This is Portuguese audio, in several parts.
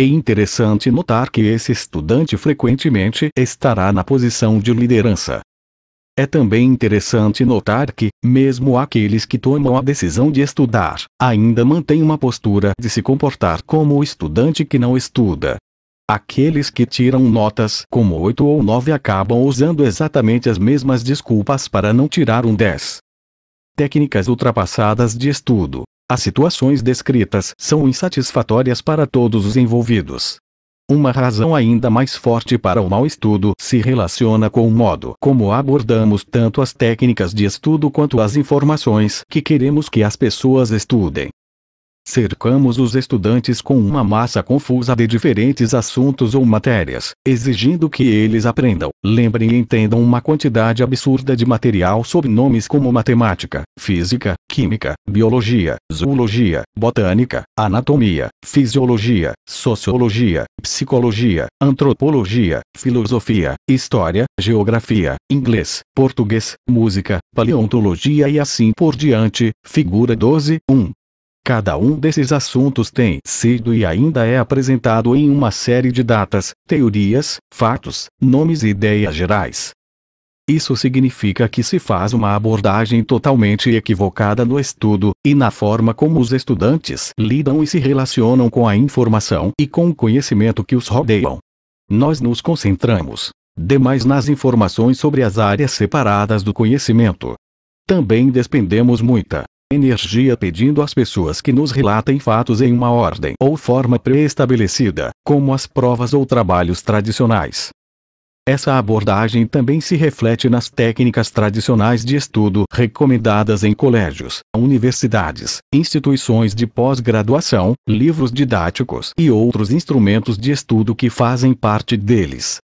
É interessante notar que esse estudante frequentemente estará na posição de liderança. É também interessante notar que, mesmo aqueles que tomam a decisão de estudar, ainda mantêm uma postura de se comportar como o estudante que não estuda. Aqueles que tiram notas como 8 ou 9 acabam usando exatamente as mesmas desculpas para não tirar um 10. Técnicas ultrapassadas de estudo. As situações descritas são insatisfatórias para todos os envolvidos. Uma razão ainda mais forte para o mau estudo se relaciona com o modo como abordamos tanto as técnicas de estudo quanto as informações que queremos que as pessoas estudem. Cercamos os estudantes com uma massa confusa de diferentes assuntos ou matérias, exigindo que eles aprendam, lembrem e entendam uma quantidade absurda de material sob nomes como matemática, física, química, biologia, zoologia, botânica, anatomia, fisiologia, sociologia, psicologia, antropologia, filosofia, história, geografia, inglês, português, música, paleontologia e assim por diante. Figura 12, 1. Cada um desses assuntos tem sido e ainda é apresentado em uma série de datas, teorias, fatos, nomes e ideias gerais. Isso significa que se faz uma abordagem totalmente equivocada no estudo e na forma como os estudantes lidam e se relacionam com a informação e com o conhecimento que os rodeiam. Nós nos concentramos demais nas informações sobre as áreas separadas do conhecimento. Também despendemos muita energia pedindo às pessoas que nos relatem fatos em uma ordem ou forma pré-estabelecida, como as provas ou trabalhos tradicionais. Essa abordagem também se reflete nas técnicas tradicionais de estudo recomendadas em colégios, universidades, instituições de pós-graduação, livros didáticos e outros instrumentos de estudo que fazem parte deles.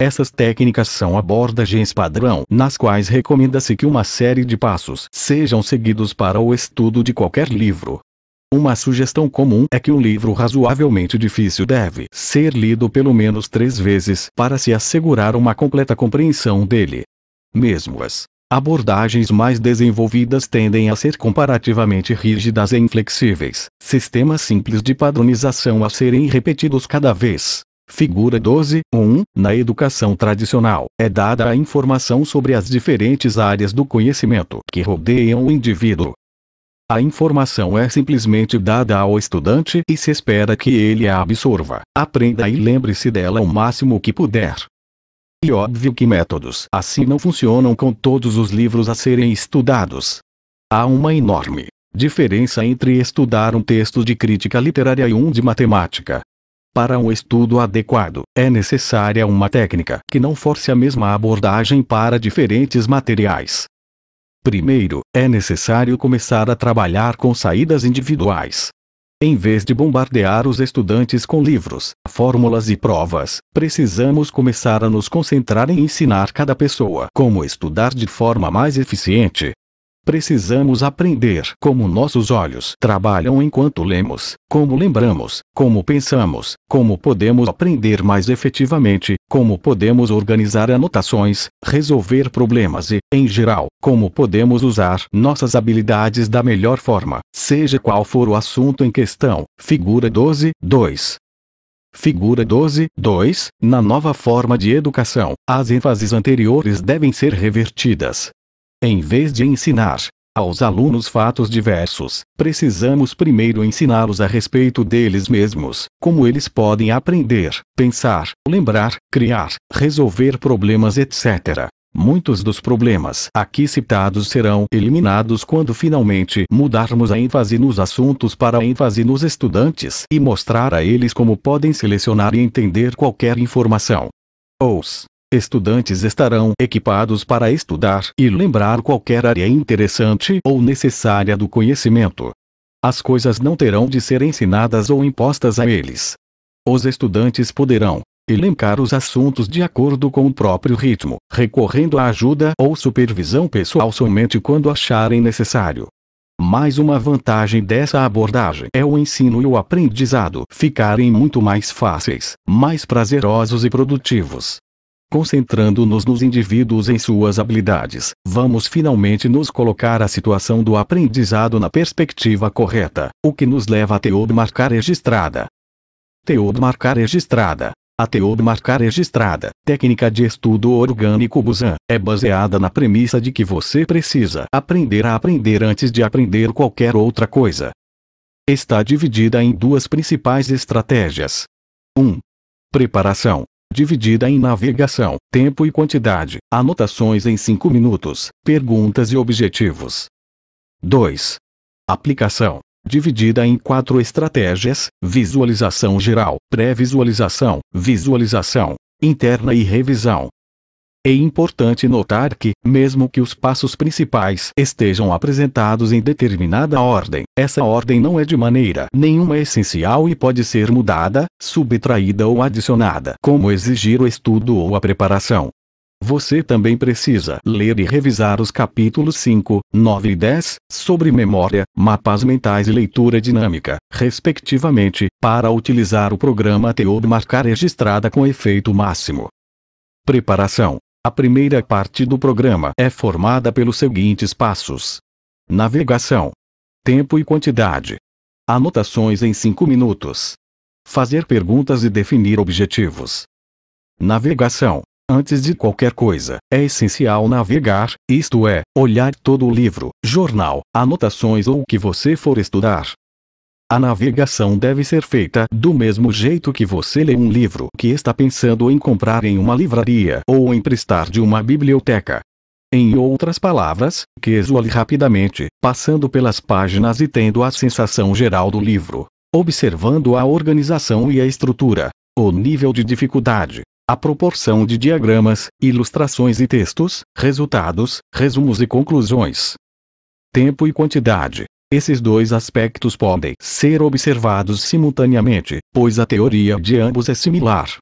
Essas técnicas são abordagens padrão, nas quais recomenda-se que uma série de passos sejam seguidos para o estudo de qualquer livro. Uma sugestão comum é que um livro razoavelmente difícil deve ser lido pelo menos três vezes para se assegurar uma completa compreensão dele. Mesmo as abordagens mais desenvolvidas tendem a ser comparativamente rígidas e inflexíveis, sistemas simples de padronização a serem repetidos cada vez Figura 12, 1. Na educação tradicional, é dada a informação sobre as diferentes áreas do conhecimento que rodeiam o indivíduo. A informação é simplesmente dada ao estudante e se espera que ele a absorva, aprenda e lembre-se dela o máximo que puder. E óbvio que métodos assim não funcionam com todos os livros a serem estudados. Há uma enorme diferença entre estudar um texto de crítica literária e um de matemática. Para um estudo adequado, é necessária uma técnica que não force a mesma abordagem para diferentes materiais. Primeiro, é necessário começar a trabalhar com saídas individuais. Em vez de bombardear os estudantes com livros, fórmulas e provas, precisamos começar a nos concentrar em ensinar cada pessoa como estudar de forma mais eficiente, Precisamos aprender como nossos olhos trabalham enquanto lemos, como lembramos, como pensamos, como podemos aprender mais efetivamente, como podemos organizar anotações, resolver problemas e, em geral, como podemos usar nossas habilidades da melhor forma, seja qual for o assunto em questão. Figura 12, 2. Figura 12, 2. Na nova forma de educação, as ênfases anteriores devem ser revertidas, em vez de ensinar aos alunos fatos diversos, precisamos primeiro ensiná-los a respeito deles mesmos, como eles podem aprender, pensar, lembrar, criar, resolver problemas, etc. Muitos dos problemas aqui citados serão eliminados quando finalmente mudarmos a ênfase nos assuntos para a ênfase nos estudantes e mostrar a eles como podem selecionar e entender qualquer informação. Ous Estudantes estarão equipados para estudar e lembrar qualquer área interessante ou necessária do conhecimento. As coisas não terão de ser ensinadas ou impostas a eles. Os estudantes poderão elencar os assuntos de acordo com o próprio ritmo, recorrendo à ajuda ou supervisão pessoal somente quando acharem necessário. Mais uma vantagem dessa abordagem é o ensino e o aprendizado ficarem muito mais fáceis, mais prazerosos e produtivos. Concentrando-nos nos indivíduos em suas habilidades, vamos finalmente nos colocar a situação do aprendizado na perspectiva correta, o que nos leva a teodo marcar registrada. Teodo marcar registrada. A teodo marcar registrada, técnica de estudo orgânico Busan, é baseada na premissa de que você precisa aprender a aprender antes de aprender qualquer outra coisa. Está dividida em duas principais estratégias. 1. Um, preparação, dividida em navegação, tempo e quantidade, anotações em 5 minutos, perguntas e objetivos. 2. Aplicação dividida em quatro estratégias: visualização geral, pré-visualização, visualização interna e revisão. É importante notar que, mesmo que os passos principais estejam apresentados em determinada ordem, essa ordem não é de maneira nenhuma essencial e pode ser mudada, subtraída ou adicionada, como exigir o estudo ou a preparação. Você também precisa ler e revisar os capítulos 5, 9 e 10, sobre memória, mapas mentais e leitura dinâmica, respectivamente, para utilizar o programa TEOD marcar registrada com efeito máximo. Preparação a primeira parte do programa é formada pelos seguintes passos: navegação, tempo e quantidade, anotações em 5 minutos, fazer perguntas e definir objetivos. Navegação. Antes de qualquer coisa, é essencial navegar, isto é, olhar todo o livro, jornal, anotações ou o que você for estudar, a navegação deve ser feita do mesmo jeito que você lê um livro que está pensando em comprar em uma livraria ou emprestar de uma biblioteca. Em outras palavras, que esrole rapidamente, passando pelas páginas e tendo a sensação geral do livro, observando a organização e a estrutura, o nível de dificuldade, a proporção de diagramas, ilustrações e textos, resultados, resumos e conclusões. Tempo e quantidade. Esses dois aspectos podem ser observados simultaneamente, pois a teoria de ambos é similar.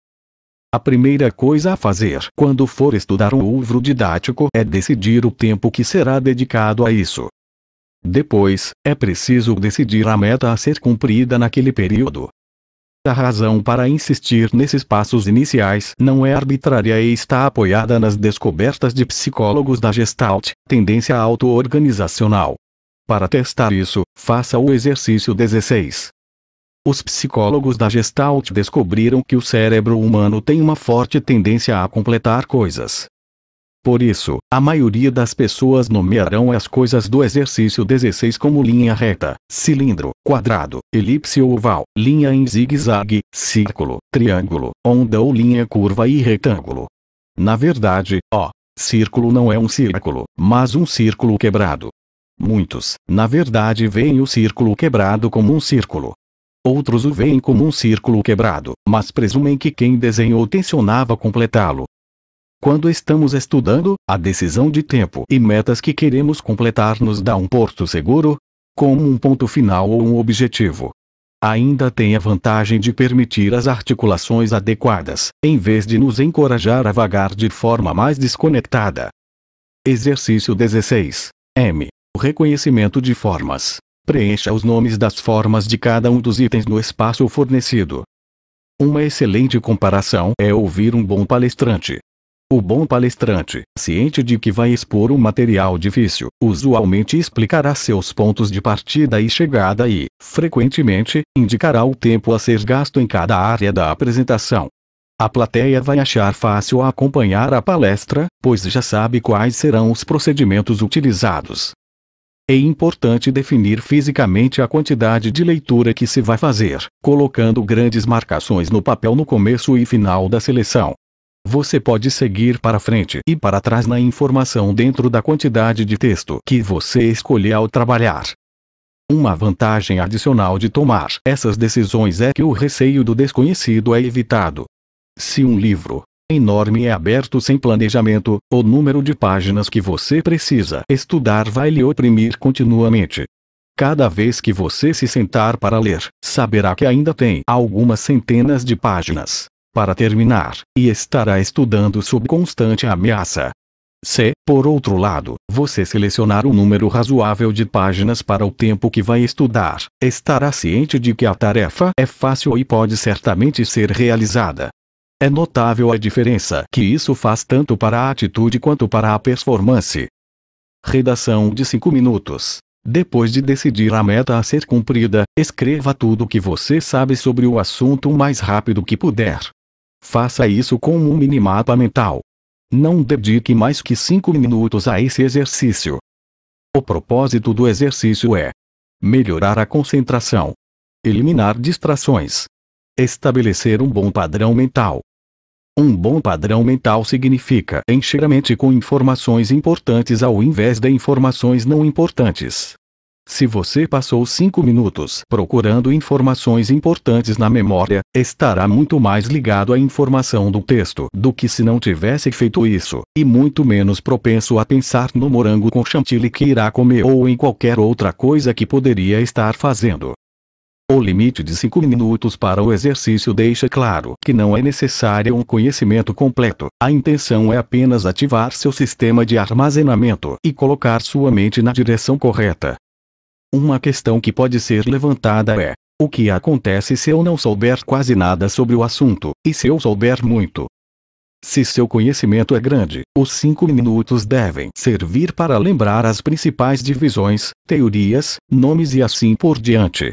A primeira coisa a fazer quando for estudar um livro didático é decidir o tempo que será dedicado a isso. Depois, é preciso decidir a meta a ser cumprida naquele período. A razão para insistir nesses passos iniciais não é arbitrária e está apoiada nas descobertas de psicólogos da Gestalt, tendência auto-organizacional. Para testar isso, faça o exercício 16. Os psicólogos da Gestalt descobriram que o cérebro humano tem uma forte tendência a completar coisas. Por isso, a maioria das pessoas nomearão as coisas do exercício 16 como linha reta, cilindro, quadrado, elipse ou oval, linha em zigue-zague, círculo, triângulo, onda ou linha curva e retângulo. Na verdade, ó, círculo não é um círculo, mas um círculo quebrado, Muitos, na verdade, veem o círculo quebrado como um círculo. Outros o veem como um círculo quebrado, mas presumem que quem desenhou tensionava completá-lo. Quando estamos estudando, a decisão de tempo e metas que queremos completar nos dá um porto seguro, como um ponto final ou um objetivo. Ainda tem a vantagem de permitir as articulações adequadas, em vez de nos encorajar a vagar de forma mais desconectada. Exercício 16. M. O reconhecimento de formas. Preencha os nomes das formas de cada um dos itens no espaço fornecido. Uma excelente comparação é ouvir um bom palestrante. O bom palestrante, ciente de que vai expor um material difícil, usualmente explicará seus pontos de partida e chegada e, frequentemente, indicará o tempo a ser gasto em cada área da apresentação. A plateia vai achar fácil acompanhar a palestra, pois já sabe quais serão os procedimentos utilizados. É importante definir fisicamente a quantidade de leitura que se vai fazer, colocando grandes marcações no papel no começo e final da seleção. Você pode seguir para frente e para trás na informação dentro da quantidade de texto que você escolher ao trabalhar. Uma vantagem adicional de tomar essas decisões é que o receio do desconhecido é evitado. Se um livro enorme e aberto sem planejamento, o número de páginas que você precisa estudar vai lhe oprimir continuamente. Cada vez que você se sentar para ler, saberá que ainda tem algumas centenas de páginas para terminar, e estará estudando sob constante ameaça. Se, por outro lado, você selecionar um número razoável de páginas para o tempo que vai estudar, estará ciente de que a tarefa é fácil e pode certamente ser realizada. É notável a diferença que isso faz tanto para a atitude quanto para a performance. Redação de 5 minutos. Depois de decidir a meta a ser cumprida, escreva tudo o que você sabe sobre o assunto o mais rápido que puder. Faça isso com um minimapa mental. Não dedique mais que 5 minutos a esse exercício. O propósito do exercício é melhorar a concentração, eliminar distrações, Estabelecer um bom padrão mental. Um bom padrão mental significa encher a mente com informações importantes ao invés de informações não importantes. Se você passou 5 minutos procurando informações importantes na memória, estará muito mais ligado à informação do texto do que se não tivesse feito isso, e muito menos propenso a pensar no morango com chantilly que irá comer ou em qualquer outra coisa que poderia estar fazendo. O limite de 5 minutos para o exercício deixa claro que não é necessário um conhecimento completo. A intenção é apenas ativar seu sistema de armazenamento e colocar sua mente na direção correta. Uma questão que pode ser levantada é: o que acontece se eu não souber quase nada sobre o assunto, e se eu souber muito? Se seu conhecimento é grande, os 5 minutos devem servir para lembrar as principais divisões, teorias, nomes e assim por diante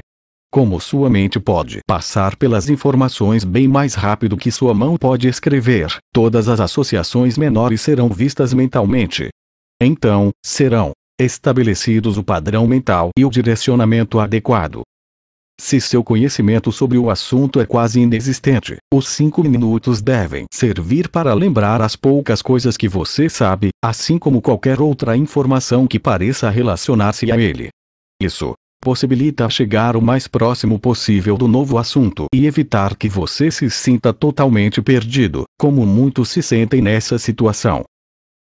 como sua mente pode passar pelas informações bem mais rápido que sua mão pode escrever, todas as associações menores serão vistas mentalmente. Então, serão estabelecidos o padrão mental e o direcionamento adequado. Se seu conhecimento sobre o assunto é quase inexistente, os cinco minutos devem servir para lembrar as poucas coisas que você sabe, assim como qualquer outra informação que pareça relacionar-se a ele. Isso possibilita chegar o mais próximo possível do novo assunto e evitar que você se sinta totalmente perdido, como muitos se sentem nessa situação.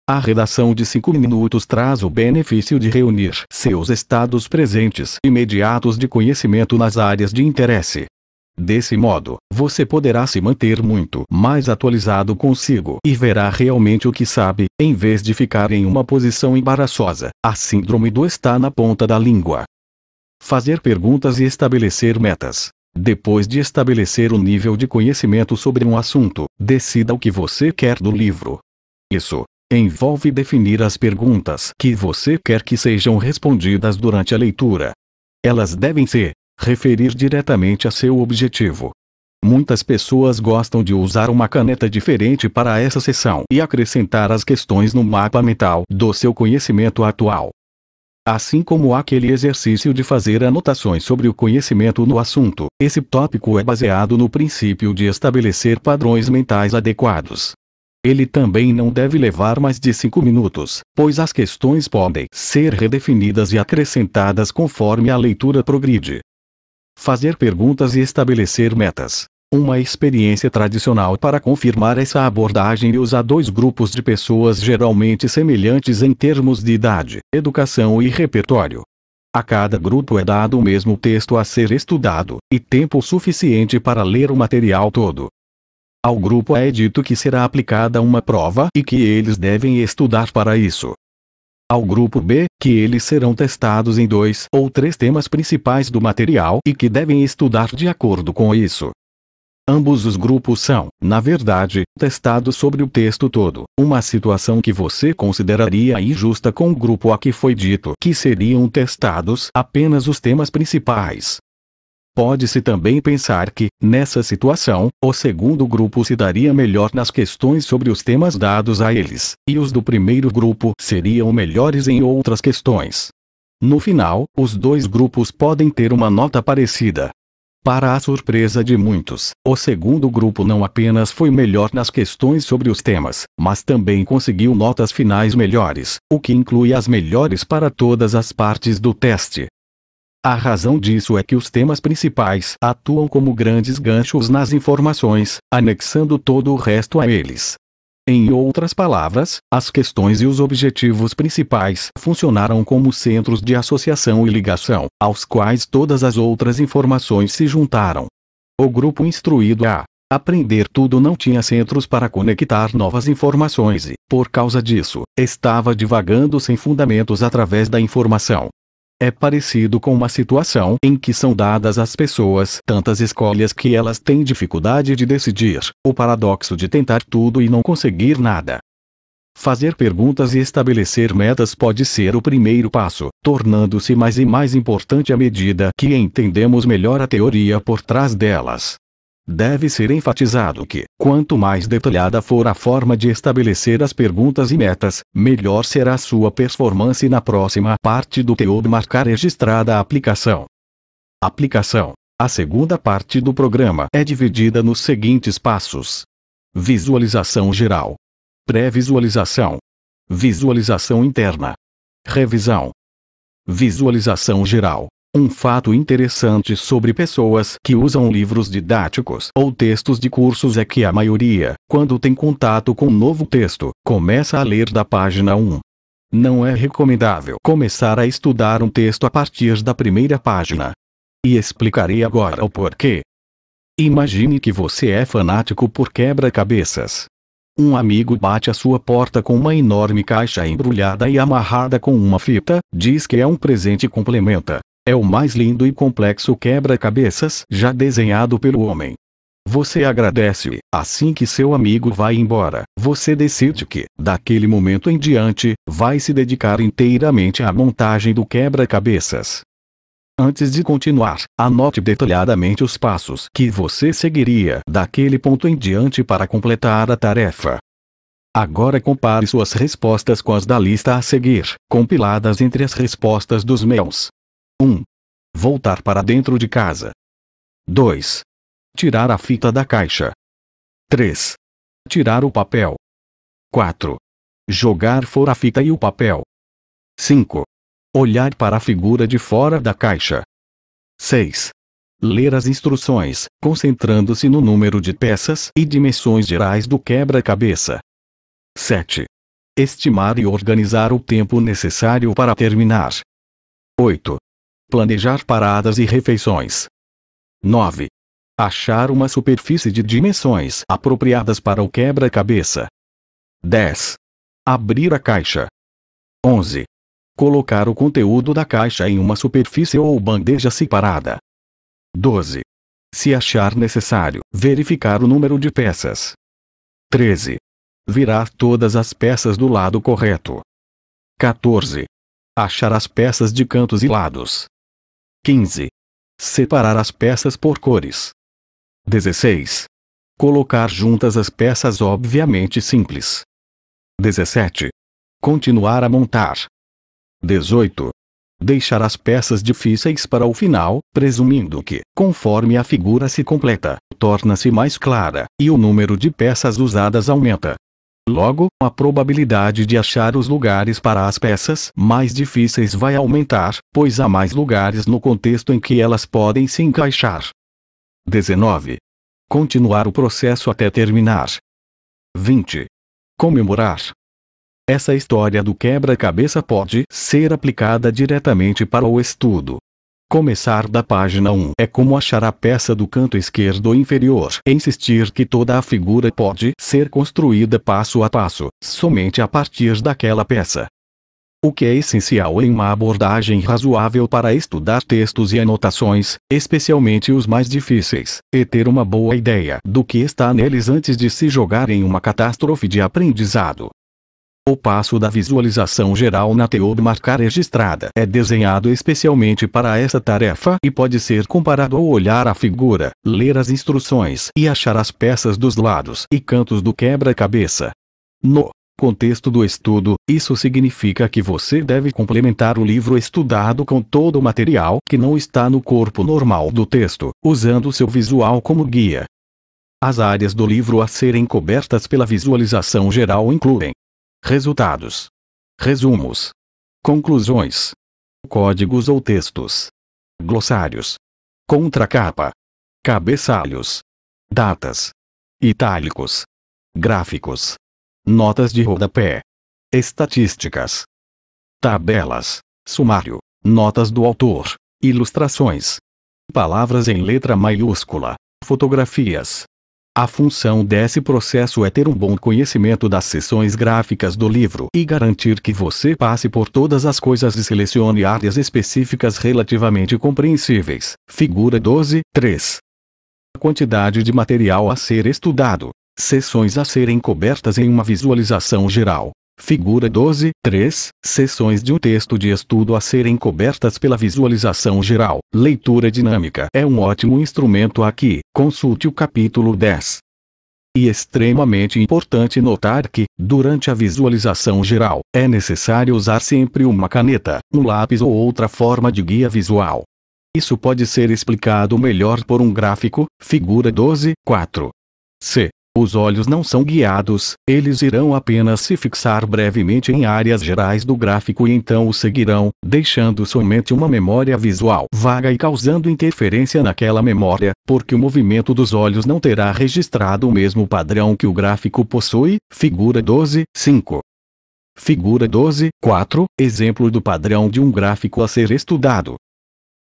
A redação de 5 minutos traz o benefício de reunir seus estados presentes imediatos de conhecimento nas áreas de interesse. Desse modo, você poderá se manter muito mais atualizado consigo e verá realmente o que sabe, em vez de ficar em uma posição embaraçosa. A síndrome do está na ponta da língua fazer perguntas e estabelecer metas. Depois de estabelecer o um nível de conhecimento sobre um assunto, decida o que você quer do livro. Isso envolve definir as perguntas que você quer que sejam respondidas durante a leitura. Elas devem se referir diretamente a seu objetivo. Muitas pessoas gostam de usar uma caneta diferente para essa sessão e acrescentar as questões no mapa mental do seu conhecimento atual assim como aquele exercício de fazer anotações sobre o conhecimento no assunto. Esse tópico é baseado no princípio de estabelecer padrões mentais adequados. Ele também não deve levar mais de 5 minutos, pois as questões podem ser redefinidas e acrescentadas conforme a leitura progride. Fazer perguntas e estabelecer metas. Uma experiência tradicional para confirmar essa abordagem usa dois grupos de pessoas geralmente semelhantes em termos de idade, educação e repertório. A cada grupo é dado o mesmo texto a ser estudado, e tempo suficiente para ler o material todo. Ao grupo é dito que será aplicada uma prova e que eles devem estudar para isso. Ao grupo B, que eles serão testados em dois ou três temas principais do material e que devem estudar de acordo com isso. Ambos os grupos são, na verdade, testados sobre o texto todo. Uma situação que você consideraria injusta com o grupo a que foi dito que seriam testados apenas os temas principais. Pode-se também pensar que, nessa situação, o segundo grupo se daria melhor nas questões sobre os temas dados a eles, e os do primeiro grupo seriam melhores em outras questões. No final, os dois grupos podem ter uma nota parecida, para a surpresa de muitos, o segundo grupo não apenas foi melhor nas questões sobre os temas, mas também conseguiu notas finais melhores, o que inclui as melhores para todas as partes do teste. A razão disso é que os temas principais atuam como grandes ganchos nas informações, anexando todo o resto a eles, em outras palavras, as questões e os objetivos principais funcionaram como centros de associação e ligação, aos quais todas as outras informações se juntaram. O grupo instruído a aprender tudo não tinha centros para conectar novas informações e, por causa disso, estava divagando sem fundamentos através da informação. É parecido com uma situação em que são dadas às pessoas tantas escolhas que elas têm dificuldade de decidir, o paradoxo de tentar tudo e não conseguir nada. Fazer perguntas e estabelecer metas pode ser o primeiro passo, tornando-se mais e mais importante à medida que entendemos melhor a teoria por trás delas. Deve ser enfatizado que, quanto mais detalhada for a forma de estabelecer as perguntas e metas, melhor será sua performance na próxima parte do teor marcar registrada a aplicação. Aplicação. A segunda parte do programa é dividida nos seguintes passos: Visualização geral, pré-visualização, visualização interna, revisão, visualização geral. Um fato interessante sobre pessoas que usam livros didáticos ou textos de cursos é que a maioria, quando tem contato com um novo texto, começa a ler da página 1. Não é recomendável começar a estudar um texto a partir da primeira página. E explicarei agora o porquê. Imagine que você é fanático por quebra-cabeças. Um amigo bate à sua porta com uma enorme caixa embrulhada e amarrada com uma fita, diz que é um presente e complementa: é o mais lindo e complexo quebra-cabeças já desenhado pelo homem. Você agradece, assim que seu amigo vai embora, você decide que, daquele momento em diante, vai se dedicar inteiramente à montagem do quebra-cabeças. Antes de continuar, anote detalhadamente os passos que você seguiria daquele ponto em diante para completar a tarefa. Agora compare suas respostas com as da lista a seguir, compiladas entre as respostas dos meus. 1. Voltar para dentro de casa. 2. Tirar a fita da caixa. 3. Tirar o papel. 4. Jogar fora a fita e o papel. 5. Olhar para a figura de fora da caixa. 6. Ler as instruções, concentrando-se no número de peças e dimensões gerais do quebra-cabeça. 7. Estimar e organizar o tempo necessário para terminar. 8 planejar paradas e refeições. 9. Achar uma superfície de dimensões apropriadas para o quebra-cabeça. 10. Abrir a caixa. 11. Colocar o conteúdo da caixa em uma superfície ou bandeja separada. 12. Se achar necessário, verificar o número de peças. 13. Virar todas as peças do lado correto. 14. Achar as peças de cantos e lados. 15. Separar as peças por cores. 16. Colocar juntas as peças obviamente simples. 17. Continuar a montar. 18. Deixar as peças difíceis para o final, presumindo que, conforme a figura se completa, torna-se mais clara, e o número de peças usadas aumenta. Logo, a probabilidade de achar os lugares para as peças mais difíceis vai aumentar, pois há mais lugares no contexto em que elas podem se encaixar. 19. Continuar o processo até terminar. 20. Comemorar. Essa história do quebra-cabeça pode ser aplicada diretamente para o estudo, Começar da página 1 é como achar a peça do canto esquerdo inferior. Insistir que toda a figura pode ser construída passo a passo, somente a partir daquela peça. O que é essencial em uma abordagem razoável para estudar textos e anotações, especialmente os mais difíceis, é ter uma boa ideia do que está neles antes de se jogar em uma catástrofe de aprendizado. O passo da visualização geral na de marcar registrada é desenhado especialmente para essa tarefa e pode ser comparado ao olhar a figura, ler as instruções e achar as peças dos lados e cantos do quebra-cabeça. No contexto do estudo, isso significa que você deve complementar o livro estudado com todo o material que não está no corpo normal do texto, usando seu visual como guia. As áreas do livro a serem cobertas pela visualização geral incluem resultados, resumos, conclusões, códigos ou textos, glossários, contracapa, cabeçalhos, datas, itálicos, gráficos, notas de rodapé, estatísticas, tabelas, sumário, notas do autor, ilustrações, palavras em letra maiúscula, fotografias, a função desse processo é ter um bom conhecimento das seções gráficas do livro e garantir que você passe por todas as coisas e selecione áreas específicas relativamente compreensíveis. Figura 12, 3. A quantidade de material a ser estudado. Seções a serem cobertas em uma visualização geral. Figura 12, 3, seções de um texto de estudo a serem cobertas pela visualização geral. Leitura dinâmica é um ótimo instrumento aqui. Consulte o capítulo 10. E extremamente importante notar que, durante a visualização geral, é necessário usar sempre uma caneta, um lápis ou outra forma de guia visual. Isso pode ser explicado melhor por um gráfico, figura 12, 4. C. Os olhos não são guiados, eles irão apenas se fixar brevemente em áreas gerais do gráfico e então o seguirão, deixando somente uma memória visual vaga e causando interferência naquela memória, porque o movimento dos olhos não terá registrado o mesmo padrão que o gráfico possui. Figura 12, 5. Figura 12, 4, exemplo do padrão de um gráfico a ser estudado.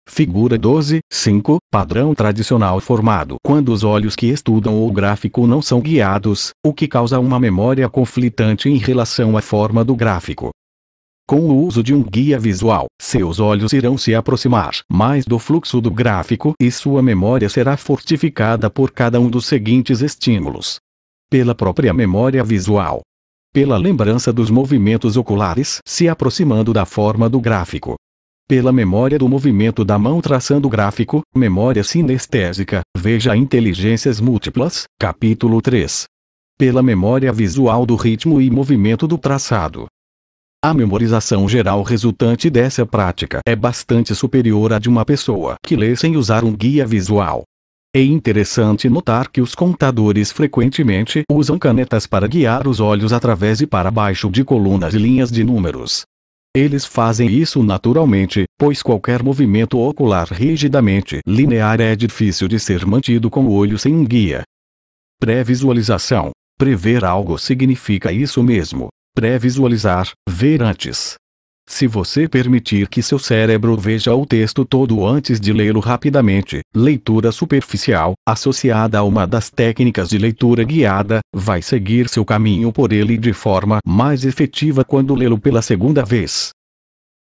Figura 12, 5, padrão tradicional formado quando os olhos que estudam o gráfico não são guiados, o que causa uma memória conflitante em relação à forma do gráfico. Com o uso de um guia visual, seus olhos irão se aproximar mais do fluxo do gráfico e sua memória será fortificada por cada um dos seguintes estímulos: pela própria memória visual, pela lembrança dos movimentos oculares se aproximando da forma do gráfico, pela memória do movimento da mão traçando o gráfico, memória sinestésica, veja Inteligências Múltiplas, capítulo 3. Pela memória visual do ritmo e movimento do traçado. A memorização geral resultante dessa prática é bastante superior à de uma pessoa que lê sem usar um guia visual. É interessante notar que os contadores frequentemente usam canetas para guiar os olhos através e para baixo de colunas e linhas de números. Eles fazem isso naturalmente, pois qualquer movimento ocular rigidamente linear é difícil de ser mantido com o olho sem um guia. Pré-visualização. Prever algo significa isso mesmo. Pré-visualizar, ver antes, se você permitir que seu cérebro veja o texto todo antes de lê-lo rapidamente, leitura superficial, associada a uma das técnicas de leitura guiada, vai seguir seu caminho por ele de forma mais efetiva quando lê-lo pela segunda vez.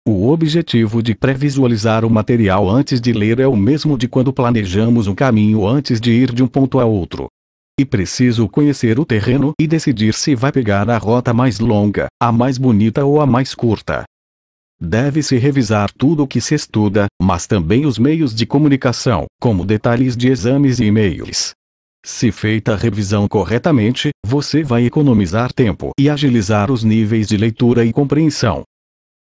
O objetivo de pré-visualizar o material antes de ler é o mesmo de quando planejamos um caminho antes de ir de um ponto a outro. E preciso conhecer o terreno e decidir se vai pegar a rota mais longa, a mais bonita ou a mais curta. Deve-se revisar tudo o que se estuda, mas também os meios de comunicação, como detalhes de exames e e-mails. Se feita a revisão corretamente, você vai economizar tempo e agilizar os níveis de leitura e compreensão.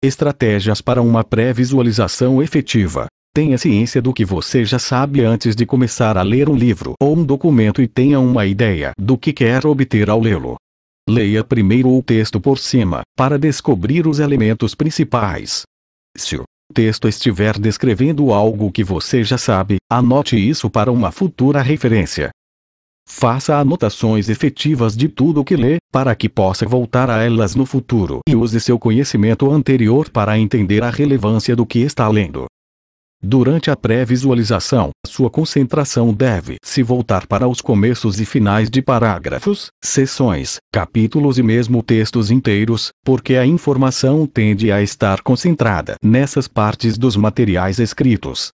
Estratégias para uma pré-visualização efetiva. Tenha ciência do que você já sabe antes de começar a ler um livro ou um documento e tenha uma ideia do que quer obter ao lê-lo. Leia primeiro o texto por cima, para descobrir os elementos principais. Se o texto estiver descrevendo algo que você já sabe, anote isso para uma futura referência. Faça anotações efetivas de tudo o que lê, para que possa voltar a elas no futuro e use seu conhecimento anterior para entender a relevância do que está lendo. Durante a pré-visualização, sua concentração deve se voltar para os começos e finais de parágrafos, seções, capítulos e mesmo textos inteiros, porque a informação tende a estar concentrada nessas partes dos materiais escritos.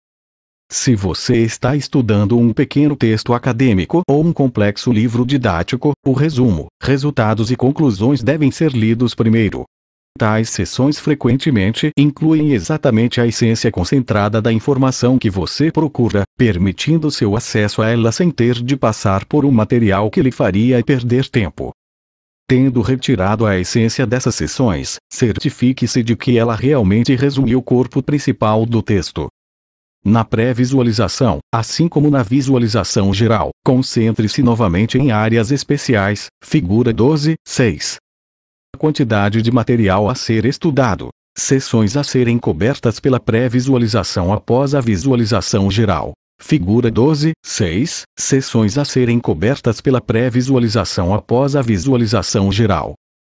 Se você está estudando um pequeno texto acadêmico ou um complexo livro didático, o resumo, resultados e conclusões devem ser lidos primeiro, Tais sessões frequentemente incluem exatamente a essência concentrada da informação que você procura, permitindo seu acesso a ela sem ter de passar por um material que lhe faria perder tempo. Tendo retirado a essência dessas sessões, certifique-se de que ela realmente resume o corpo principal do texto. Na pré-visualização, assim como na visualização geral, concentre-se novamente em áreas especiais, figura 12, 6, quantidade de material a ser estudado, seções a serem cobertas pela pré-visualização após a visualização geral. Figura 12, 6, seções a serem cobertas pela pré-visualização após a visualização geral.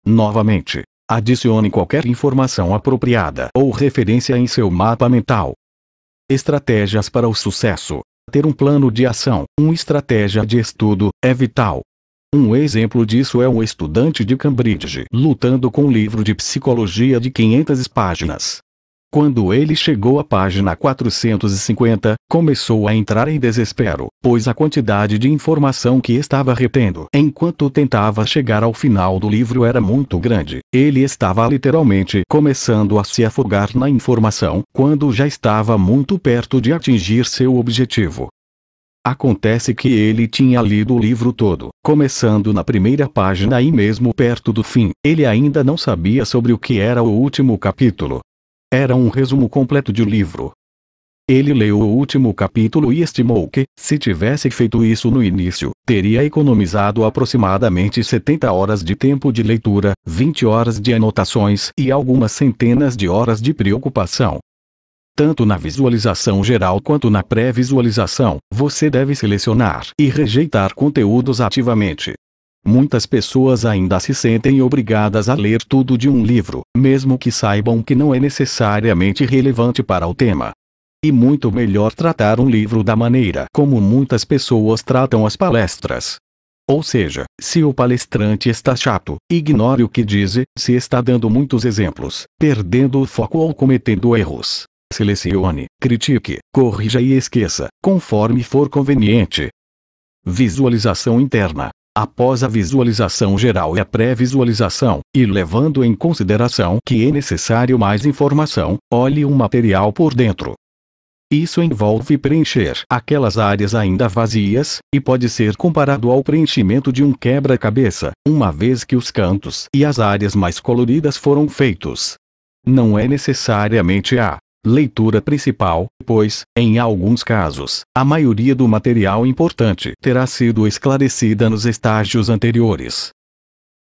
Novamente, adicione qualquer informação apropriada ou referência em seu mapa mental. Estratégias para o sucesso. Ter um plano de ação, uma estratégia de estudo, é vital. Um exemplo disso é um estudante de Cambridge lutando com um livro de psicologia de 500 páginas. Quando ele chegou à página 450, começou a entrar em desespero, pois a quantidade de informação que estava retendo enquanto tentava chegar ao final do livro era muito grande. Ele estava literalmente começando a se afogar na informação quando já estava muito perto de atingir seu objetivo. Acontece que ele tinha lido o livro todo, começando na primeira página e mesmo perto do fim, ele ainda não sabia sobre o que era o último capítulo. Era um resumo completo de livro. Ele leu o último capítulo e estimou que, se tivesse feito isso no início, teria economizado aproximadamente 70 horas de tempo de leitura, 20 horas de anotações e algumas centenas de horas de preocupação. Tanto na visualização geral quanto na pré-visualização, você deve selecionar e rejeitar conteúdos ativamente. Muitas pessoas ainda se sentem obrigadas a ler tudo de um livro, mesmo que saibam que não é necessariamente relevante para o tema. E muito melhor tratar um livro da maneira como muitas pessoas tratam as palestras. Ou seja, se o palestrante está chato, ignore o que diz, se está dando muitos exemplos, perdendo o foco ou cometendo erros, selecione, critique, corrija e esqueça, conforme for conveniente. Visualização interna. Após a visualização geral e a pré-visualização, e levando em consideração que é necessário mais informação, olhe o material por dentro. Isso envolve preencher aquelas áreas ainda vazias, e pode ser comparado ao preenchimento de um quebra-cabeça, uma vez que os cantos e as áreas mais coloridas foram feitos. Não é necessariamente a leitura principal, pois, em alguns casos, a maioria do material importante terá sido esclarecida nos estágios anteriores.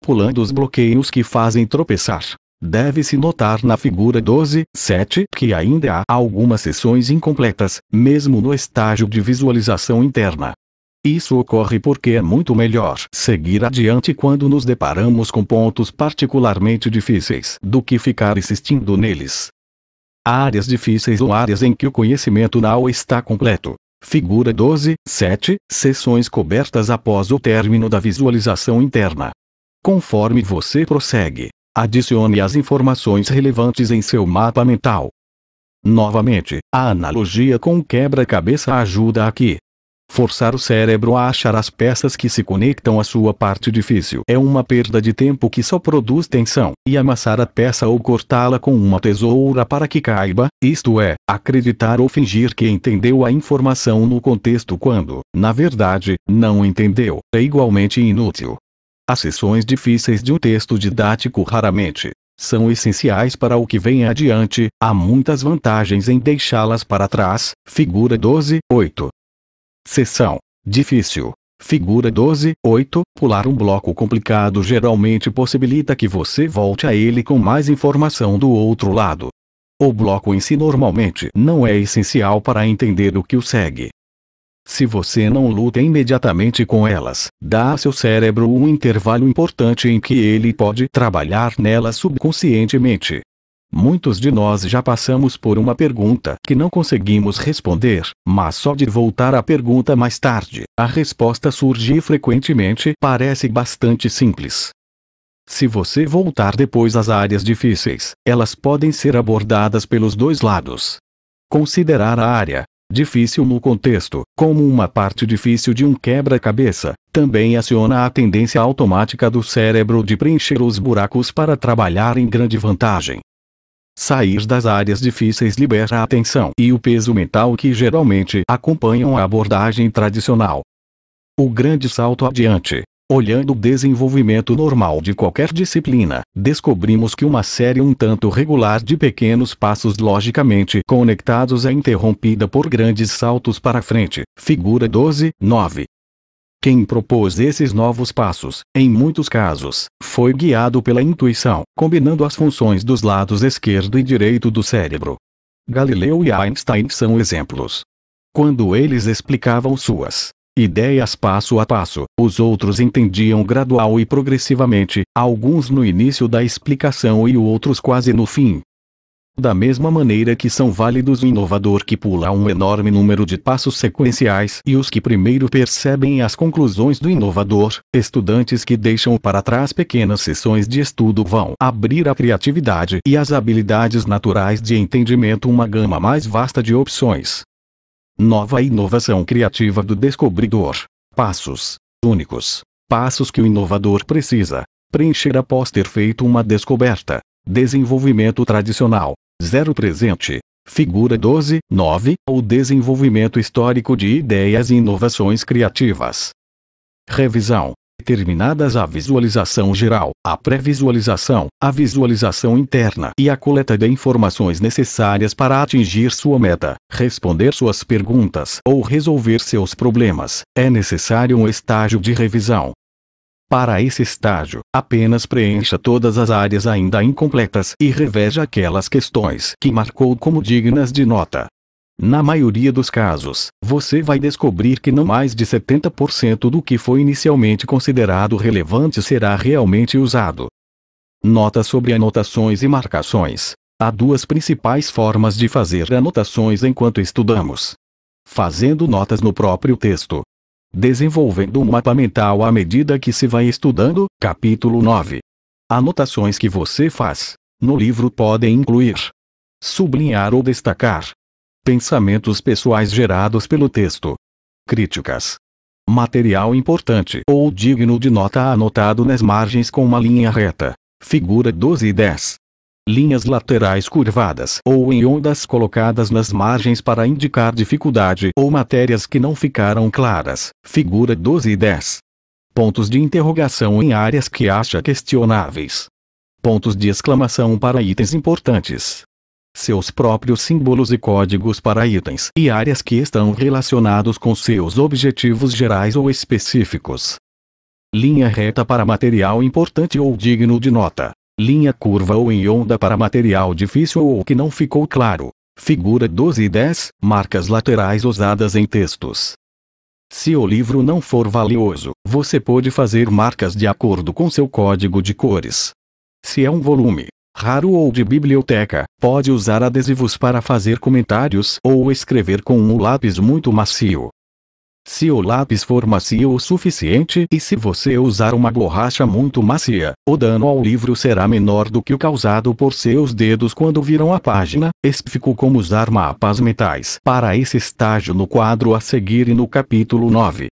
Pulando os bloqueios que fazem tropeçar. Deve-se notar na figura 12, 7 que ainda há algumas sessões incompletas, mesmo no estágio de visualização interna. Isso ocorre porque é muito melhor seguir adiante quando nos deparamos com pontos particularmente difíceis do que ficar insistindo neles áreas difíceis ou áreas em que o conhecimento não está completo. Figura 12, 7, sessões cobertas após o término da visualização interna. Conforme você prossegue, adicione as informações relevantes em seu mapa mental. Novamente, a analogia com o quebra-cabeça ajuda aqui. Forçar o cérebro a achar as peças que se conectam à sua parte difícil é uma perda de tempo que só produz tensão, e amassar a peça ou cortá-la com uma tesoura para que caiba, isto é, acreditar ou fingir que entendeu a informação no contexto quando, na verdade, não entendeu, é igualmente inútil. As sessões difíceis de um texto didático raramente são essenciais para o que vem adiante, há muitas vantagens em deixá-las para trás. Figura 12, 8. Seção. Difícil. Figura 12, 8. Pular um bloco complicado geralmente possibilita que você volte a ele com mais informação do outro lado. O bloco em si normalmente não é essencial para entender o que o segue. Se você não luta imediatamente com elas, dá a seu cérebro um intervalo importante em que ele pode trabalhar nelas subconscientemente. Muitos de nós já passamos por uma pergunta que não conseguimos responder, mas só de voltar à pergunta mais tarde, a resposta surge e frequentemente parece bastante simples. Se você voltar depois às áreas difíceis, elas podem ser abordadas pelos dois lados. Considerar a área difícil no contexto como uma parte difícil de um quebra-cabeça, também aciona a tendência automática do cérebro de preencher os buracos para trabalhar em grande vantagem. Sair das áreas difíceis libera a atenção e o peso mental que geralmente acompanham a abordagem tradicional. O grande salto adiante. Olhando o desenvolvimento normal de qualquer disciplina, descobrimos que uma série um tanto regular de pequenos passos logicamente conectados é interrompida por grandes saltos para frente. Figura 12, 9. Quem propôs esses novos passos, em muitos casos, foi guiado pela intuição, combinando as funções dos lados esquerdo e direito do cérebro. Galileu e Einstein são exemplos. Quando eles explicavam suas ideias passo a passo, os outros entendiam gradual e progressivamente, alguns no início da explicação e outros quase no fim, da mesma maneira que são válidos o inovador que pula um enorme número de passos sequenciais e os que primeiro percebem as conclusões do inovador, estudantes que deixam para trás pequenas sessões de estudo vão abrir a criatividade e as habilidades naturais de entendimento uma gama mais vasta de opções. Nova inovação criativa do descobridor. Passos únicos. Passos que o inovador precisa preencher após ter feito uma descoberta. Desenvolvimento tradicional 0 presente. Figura 12, 9, o desenvolvimento histórico de ideias e inovações criativas. Revisão. Terminadas a visualização geral, a pré-visualização, a visualização interna e a coleta de informações necessárias para atingir sua meta, responder suas perguntas ou resolver seus problemas, é necessário um estágio de revisão, para esse estágio, apenas preencha todas as áreas ainda incompletas e reveja aquelas questões que marcou como dignas de nota. Na maioria dos casos, você vai descobrir que não mais de 70% do que foi inicialmente considerado relevante será realmente usado. Nota sobre anotações e marcações. Há duas principais formas de fazer anotações enquanto estudamos. Fazendo notas no próprio texto, desenvolvendo um mapa mental à medida que se vai estudando. Capítulo 9. Anotações que você faz no livro podem incluir sublinhar ou destacar pensamentos pessoais gerados pelo texto, críticas, material importante ou digno de nota anotado nas margens com uma linha reta, figura 12 e 10, linhas laterais curvadas ou em ondas colocadas nas margens para indicar dificuldade ou matérias que não ficaram claras. Figura 12 e 10. Pontos de interrogação em áreas que acha questionáveis. Pontos de exclamação para itens importantes. Seus próprios símbolos e códigos para itens e áreas que estão relacionados com seus objetivos gerais ou específicos. Linha reta para material importante ou digno de nota linha curva ou em onda para material difícil ou que não ficou claro. Figura 12 e 10, marcas laterais usadas em textos. Se o livro não for valioso, você pode fazer marcas de acordo com seu código de cores. Se é um volume raro ou de biblioteca, pode usar adesivos para fazer comentários ou escrever com um lápis muito macio. Se o lápis for macio o suficiente e se você usar uma borracha muito macia, o dano ao livro será menor do que o causado por seus dedos quando viram a página. Explico como usar mapas mentais para esse estágio no quadro a seguir e no capítulo 9.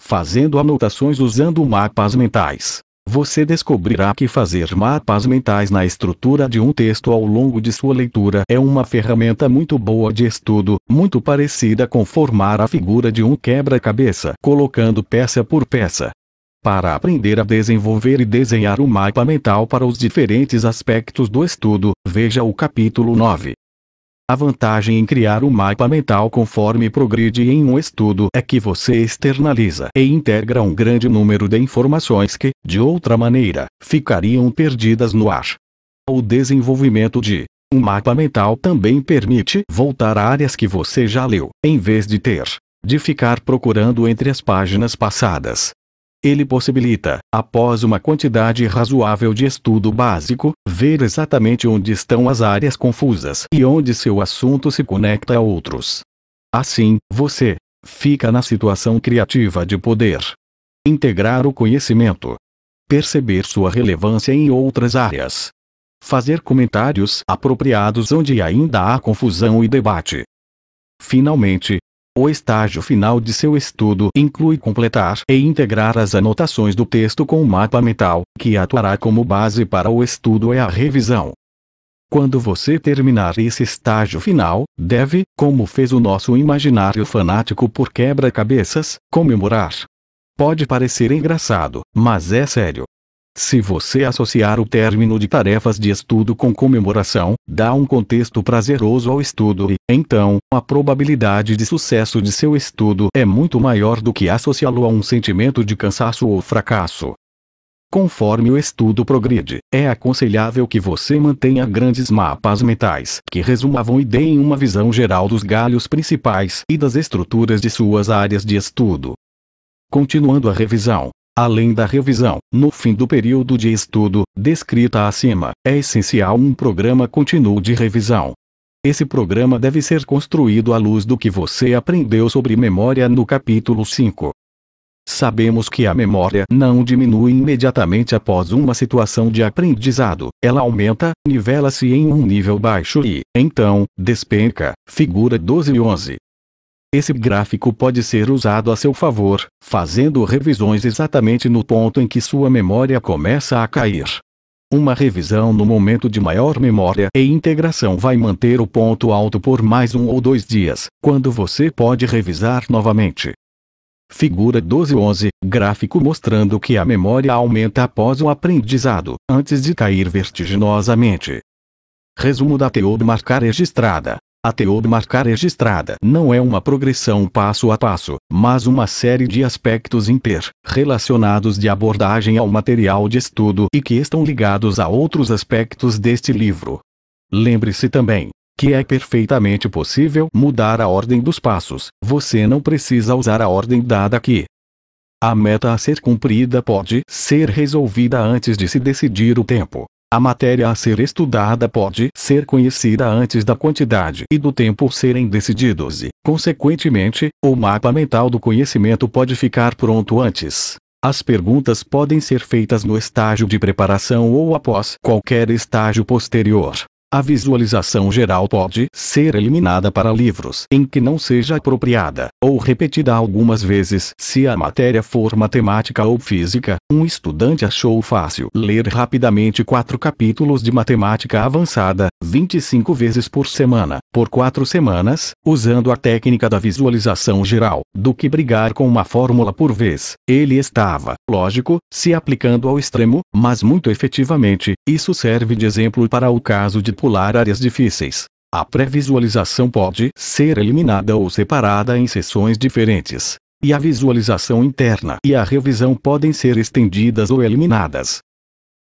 Fazendo anotações usando mapas mentais você descobrirá que fazer mapas mentais na estrutura de um texto ao longo de sua leitura é uma ferramenta muito boa de estudo, muito parecida com formar a figura de um quebra-cabeça colocando peça por peça. Para aprender a desenvolver e desenhar o um mapa mental para os diferentes aspectos do estudo, veja o capítulo 9. A vantagem em criar um mapa mental conforme progride em um estudo é que você externaliza e integra um grande número de informações que, de outra maneira, ficariam perdidas no ar. O desenvolvimento de um mapa mental também permite voltar a áreas que você já leu, em vez de ter de ficar procurando entre as páginas passadas. Ele possibilita, após uma quantidade razoável de estudo básico, ver exatamente onde estão as áreas confusas e onde seu assunto se conecta a outros. Assim, você fica na situação criativa de poder integrar o conhecimento, perceber sua relevância em outras áreas, fazer comentários apropriados onde ainda há confusão e debate. Finalmente, o estágio final de seu estudo inclui completar e integrar as anotações do texto com o mapa mental, que atuará como base para o estudo e a revisão. Quando você terminar esse estágio final, deve, como fez o nosso imaginário fanático por quebra-cabeças, comemorar. Pode parecer engraçado, mas é sério. Se você associar o término de tarefas de estudo com comemoração, dá um contexto prazeroso ao estudo e, então, a probabilidade de sucesso de seu estudo é muito maior do que associá-lo a um sentimento de cansaço ou fracasso. Conforme o estudo progride, é aconselhável que você mantenha grandes mapas mentais que resumavam e deem uma visão geral dos galhos principais e das estruturas de suas áreas de estudo. Continuando a revisão, Além da revisão, no fim do período de estudo, descrita acima, é essencial um programa contínuo de revisão. Esse programa deve ser construído à luz do que você aprendeu sobre memória no capítulo 5. Sabemos que a memória não diminui imediatamente após uma situação de aprendizado, ela aumenta, nivela-se em um nível baixo e, então, despenca. Figura 12 e 11. Esse gráfico pode ser usado a seu favor, fazendo revisões exatamente no ponto em que sua memória começa a cair. Uma revisão no momento de maior memória e integração vai manter o ponto alto por mais um ou dois dias, quando você pode revisar novamente. Figura 1211, gráfico mostrando que a memória aumenta após o aprendizado, antes de cair vertiginosamente. Resumo da TO marcar registrada. A teoria marcar registrada não é uma progressão passo a passo, mas uma série de aspectos inter-relacionados de abordagem ao material de estudo e que estão ligados a outros aspectos deste livro. Lembre-se também que é perfeitamente possível mudar a ordem dos passos, você não precisa usar a ordem dada aqui. A meta a ser cumprida pode ser resolvida antes de se decidir o tempo. A matéria a ser estudada pode ser conhecida antes da quantidade e do tempo serem decididos e, consequentemente, o mapa mental do conhecimento pode ficar pronto antes. As perguntas podem ser feitas no estágio de preparação ou após qualquer estágio posterior. A visualização geral pode ser eliminada para livros em que não seja apropriada, ou repetida algumas vezes se a matéria for matemática ou física. Um estudante achou fácil ler rapidamente quatro capítulos de matemática avançada, 25 vezes por semana, por quatro semanas, usando a técnica da visualização geral, do que brigar com uma fórmula por vez. Ele estava, lógico, se aplicando ao extremo, mas muito efetivamente, isso serve de exemplo para o caso de manipular áreas difíceis. A pré-visualização pode ser eliminada ou separada em sessões diferentes, e a visualização interna e a revisão podem ser estendidas ou eliminadas.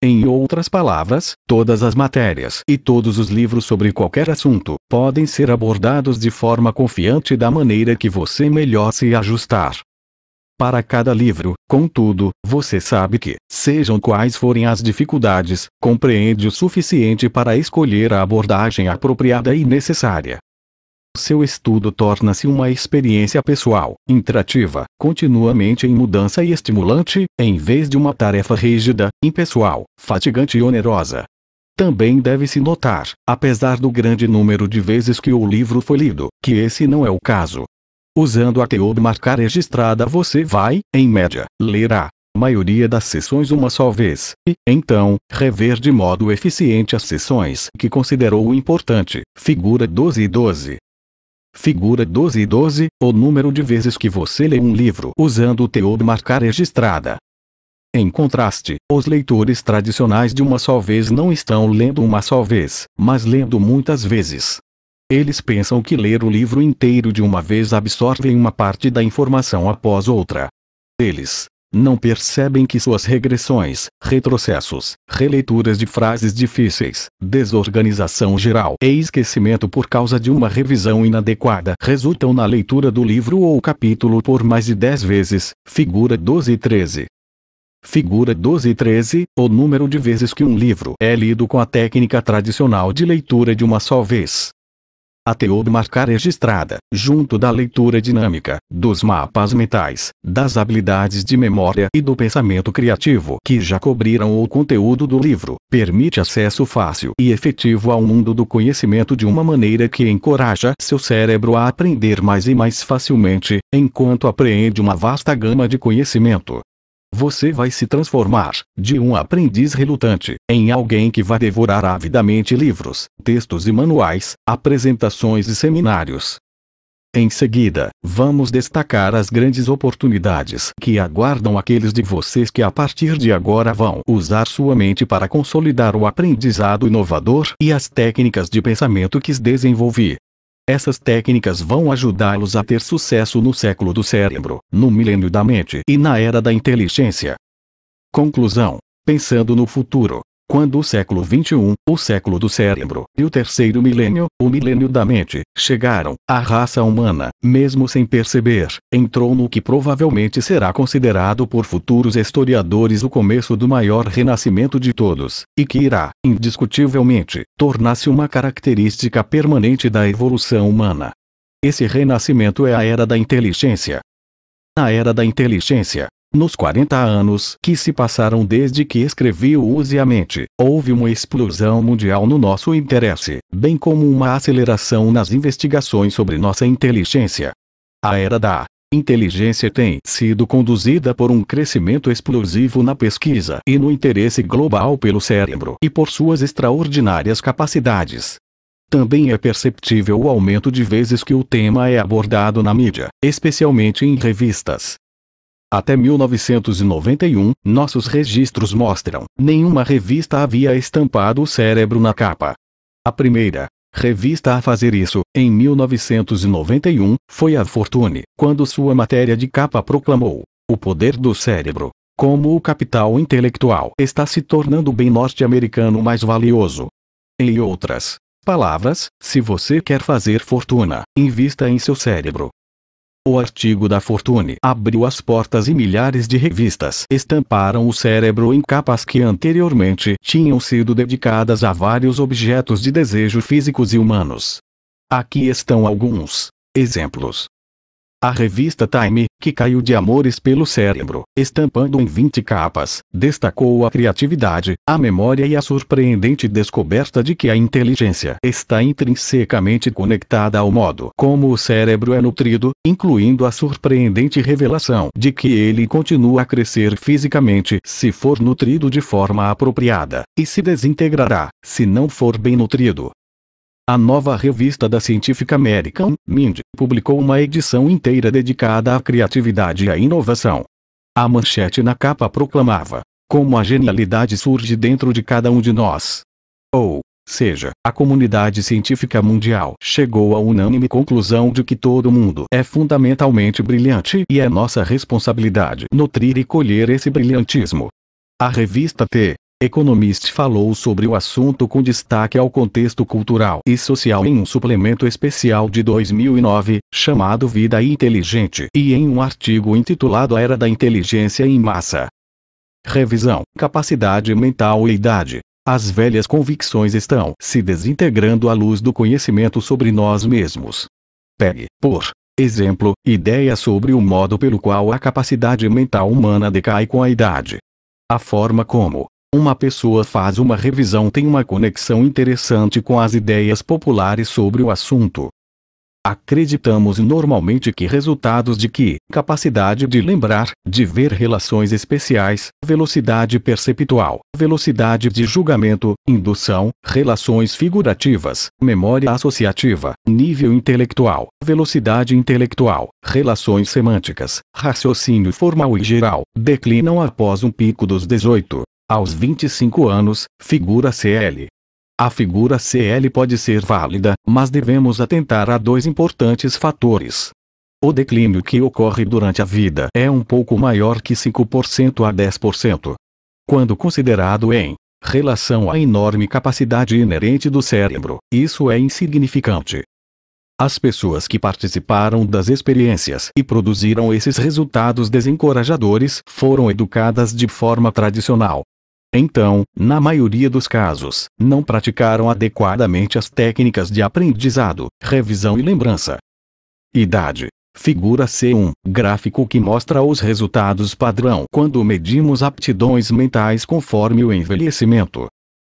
Em outras palavras, todas as matérias e todos os livros sobre qualquer assunto podem ser abordados de forma confiante da maneira que você melhor se ajustar para cada livro, contudo, você sabe que, sejam quais forem as dificuldades, compreende o suficiente para escolher a abordagem apropriada e necessária. Seu estudo torna-se uma experiência pessoal, intrativa, continuamente em mudança e estimulante, em vez de uma tarefa rígida, impessoal, fatigante e onerosa. Também deve-se notar, apesar do grande número de vezes que o livro foi lido, que esse não é o caso. Usando a TO de registrada você vai, em média, ler a maioria das sessões uma só vez, e, então, rever de modo eficiente as sessões que considerou importante, figura 12 e 12. Figura 12 e 12, o número de vezes que você lê um livro usando o teor de registrada. Em contraste, os leitores tradicionais de uma só vez não estão lendo uma só vez, mas lendo muitas vezes. Eles pensam que ler o livro inteiro de uma vez absorve uma parte da informação após outra. Eles não percebem que suas regressões, retrocessos, releituras de frases difíceis, desorganização geral e esquecimento por causa de uma revisão inadequada resultam na leitura do livro ou capítulo por mais de 10 vezes, figura 12 e 13. Figura 12 e 13, o número de vezes que um livro é lido com a técnica tradicional de leitura de uma só vez a de marcar registrada, junto da leitura dinâmica, dos mapas mentais, das habilidades de memória e do pensamento criativo que já cobriram o conteúdo do livro, permite acesso fácil e efetivo ao mundo do conhecimento de uma maneira que encoraja seu cérebro a aprender mais e mais facilmente, enquanto apreende uma vasta gama de conhecimento você vai se transformar, de um aprendiz relutante, em alguém que vai devorar avidamente livros, textos e manuais, apresentações e seminários. Em seguida, vamos destacar as grandes oportunidades que aguardam aqueles de vocês que a partir de agora vão usar sua mente para consolidar o aprendizado inovador e as técnicas de pensamento que desenvolvi. Essas técnicas vão ajudá-los a ter sucesso no século do cérebro, no milênio da mente e na era da inteligência. Conclusão: Pensando no futuro, quando o século XXI, o século do cérebro, e o terceiro milênio, o milênio da mente, chegaram, a raça humana, mesmo sem perceber, entrou no que provavelmente será considerado por futuros historiadores o começo do maior renascimento de todos, e que irá, indiscutivelmente, tornar-se uma característica permanente da evolução humana. Esse renascimento é a era da inteligência. A era da inteligência, nos 40 anos que se passaram desde que escrevi o Use a Mente, houve uma explosão mundial no nosso interesse, bem como uma aceleração nas investigações sobre nossa inteligência. A era da inteligência tem sido conduzida por um crescimento explosivo na pesquisa e no interesse global pelo cérebro e por suas extraordinárias capacidades. Também é perceptível o aumento de vezes que o tema é abordado na mídia, especialmente em revistas, até 1991, nossos registros mostram, nenhuma revista havia estampado o cérebro na capa. A primeira, Revista a fazer isso, em 1991, foi a Fortune, quando sua matéria de capa proclamou: O poder do cérebro. Como o capital intelectual está se tornando bem norte-americano mais valioso. Em outras palavras, se você quer fazer fortuna, invista em seu cérebro. O artigo da Fortune abriu as portas e milhares de revistas estamparam o cérebro em capas que anteriormente tinham sido dedicadas a vários objetos de desejo físicos e humanos. Aqui estão alguns exemplos. A revista Time, que caiu de amores pelo cérebro, estampando em 20 capas, destacou a criatividade, a memória e a surpreendente descoberta de que a inteligência está intrinsecamente conectada ao modo como o cérebro é nutrido, incluindo a surpreendente revelação de que ele continua a crescer fisicamente se for nutrido de forma apropriada, e se desintegrará se não for bem nutrido. A nova revista da Scientific American, MIND, publicou uma edição inteira dedicada à criatividade e à inovação. A manchete na capa proclamava: Como a genialidade surge dentro de cada um de nós. Ou seja, a comunidade científica mundial chegou à unânime conclusão de que todo mundo é fundamentalmente brilhante e é nossa responsabilidade nutrir e colher esse brilhantismo. A revista T Economist falou sobre o assunto com destaque ao contexto cultural e social em um suplemento especial de 2009, chamado Vida Inteligente, e em um artigo intitulado A Era da Inteligência em Massa. Revisão: Capacidade mental e idade. As velhas convicções estão se desintegrando à luz do conhecimento sobre nós mesmos. Pegue, por exemplo, ideias sobre o modo pelo qual a capacidade mental humana decai com a idade. A forma como uma pessoa faz uma revisão tem uma conexão interessante com as ideias populares sobre o assunto. Acreditamos normalmente que resultados de que capacidade de lembrar, de ver relações especiais, velocidade perceptual, velocidade de julgamento, indução, relações figurativas, memória associativa, nível intelectual, velocidade intelectual, relações semânticas, raciocínio formal e geral, declinam após um pico dos 18 aos 25 anos, figura CL. A figura CL pode ser válida, mas devemos atentar a dois importantes fatores. O declínio que ocorre durante a vida é um pouco maior que 5% a 10%. Quando considerado em relação à enorme capacidade inerente do cérebro, isso é insignificante. As pessoas que participaram das experiências e produziram esses resultados desencorajadores foram educadas de forma tradicional, então, na maioria dos casos, não praticaram adequadamente as técnicas de aprendizado, revisão e lembrança. Idade. Figura C1, gráfico que mostra os resultados padrão quando medimos aptidões mentais conforme o envelhecimento.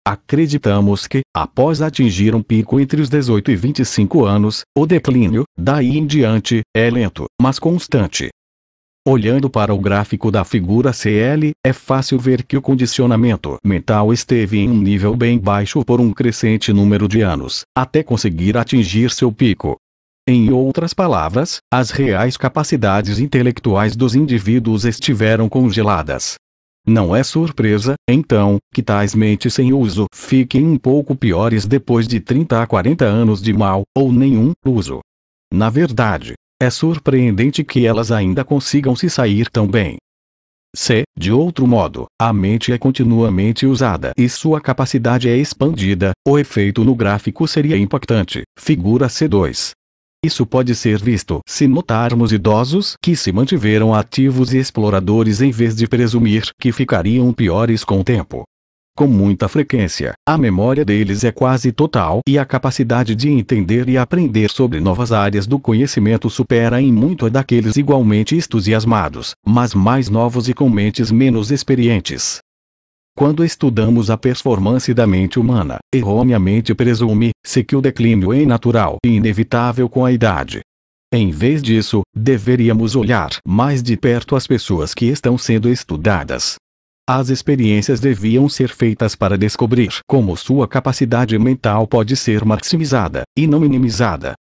Acreditamos que, após atingir um pico entre os 18 e 25 anos, o declínio, daí em diante, é lento, mas constante, Olhando para o gráfico da figura CL, é fácil ver que o condicionamento mental esteve em um nível bem baixo por um crescente número de anos, até conseguir atingir seu pico. Em outras palavras, as reais capacidades intelectuais dos indivíduos estiveram congeladas. Não é surpresa, então, que tais mentes sem uso fiquem um pouco piores depois de 30 a 40 anos de mal, ou nenhum, uso. Na verdade, é surpreendente que elas ainda consigam se sair tão bem. C. De outro modo, a mente é continuamente usada e sua capacidade é expandida, o efeito no gráfico seria impactante. Figura C2. Isso pode ser visto se notarmos idosos que se mantiveram ativos e exploradores em vez de presumir que ficariam piores com o tempo com muita frequência. A memória deles é quase total e a capacidade de entender e aprender sobre novas áreas do conhecimento supera em muito a daqueles igualmente entusiasmados, mas mais novos e com mentes menos experientes. Quando estudamos a performance da mente humana, erroneamente presume-se que o declínio é natural e inevitável com a idade. Em vez disso, deveríamos olhar mais de perto as pessoas que estão sendo estudadas, as experiências deviam ser feitas para descobrir como sua capacidade mental pode ser maximizada, e não minimizada.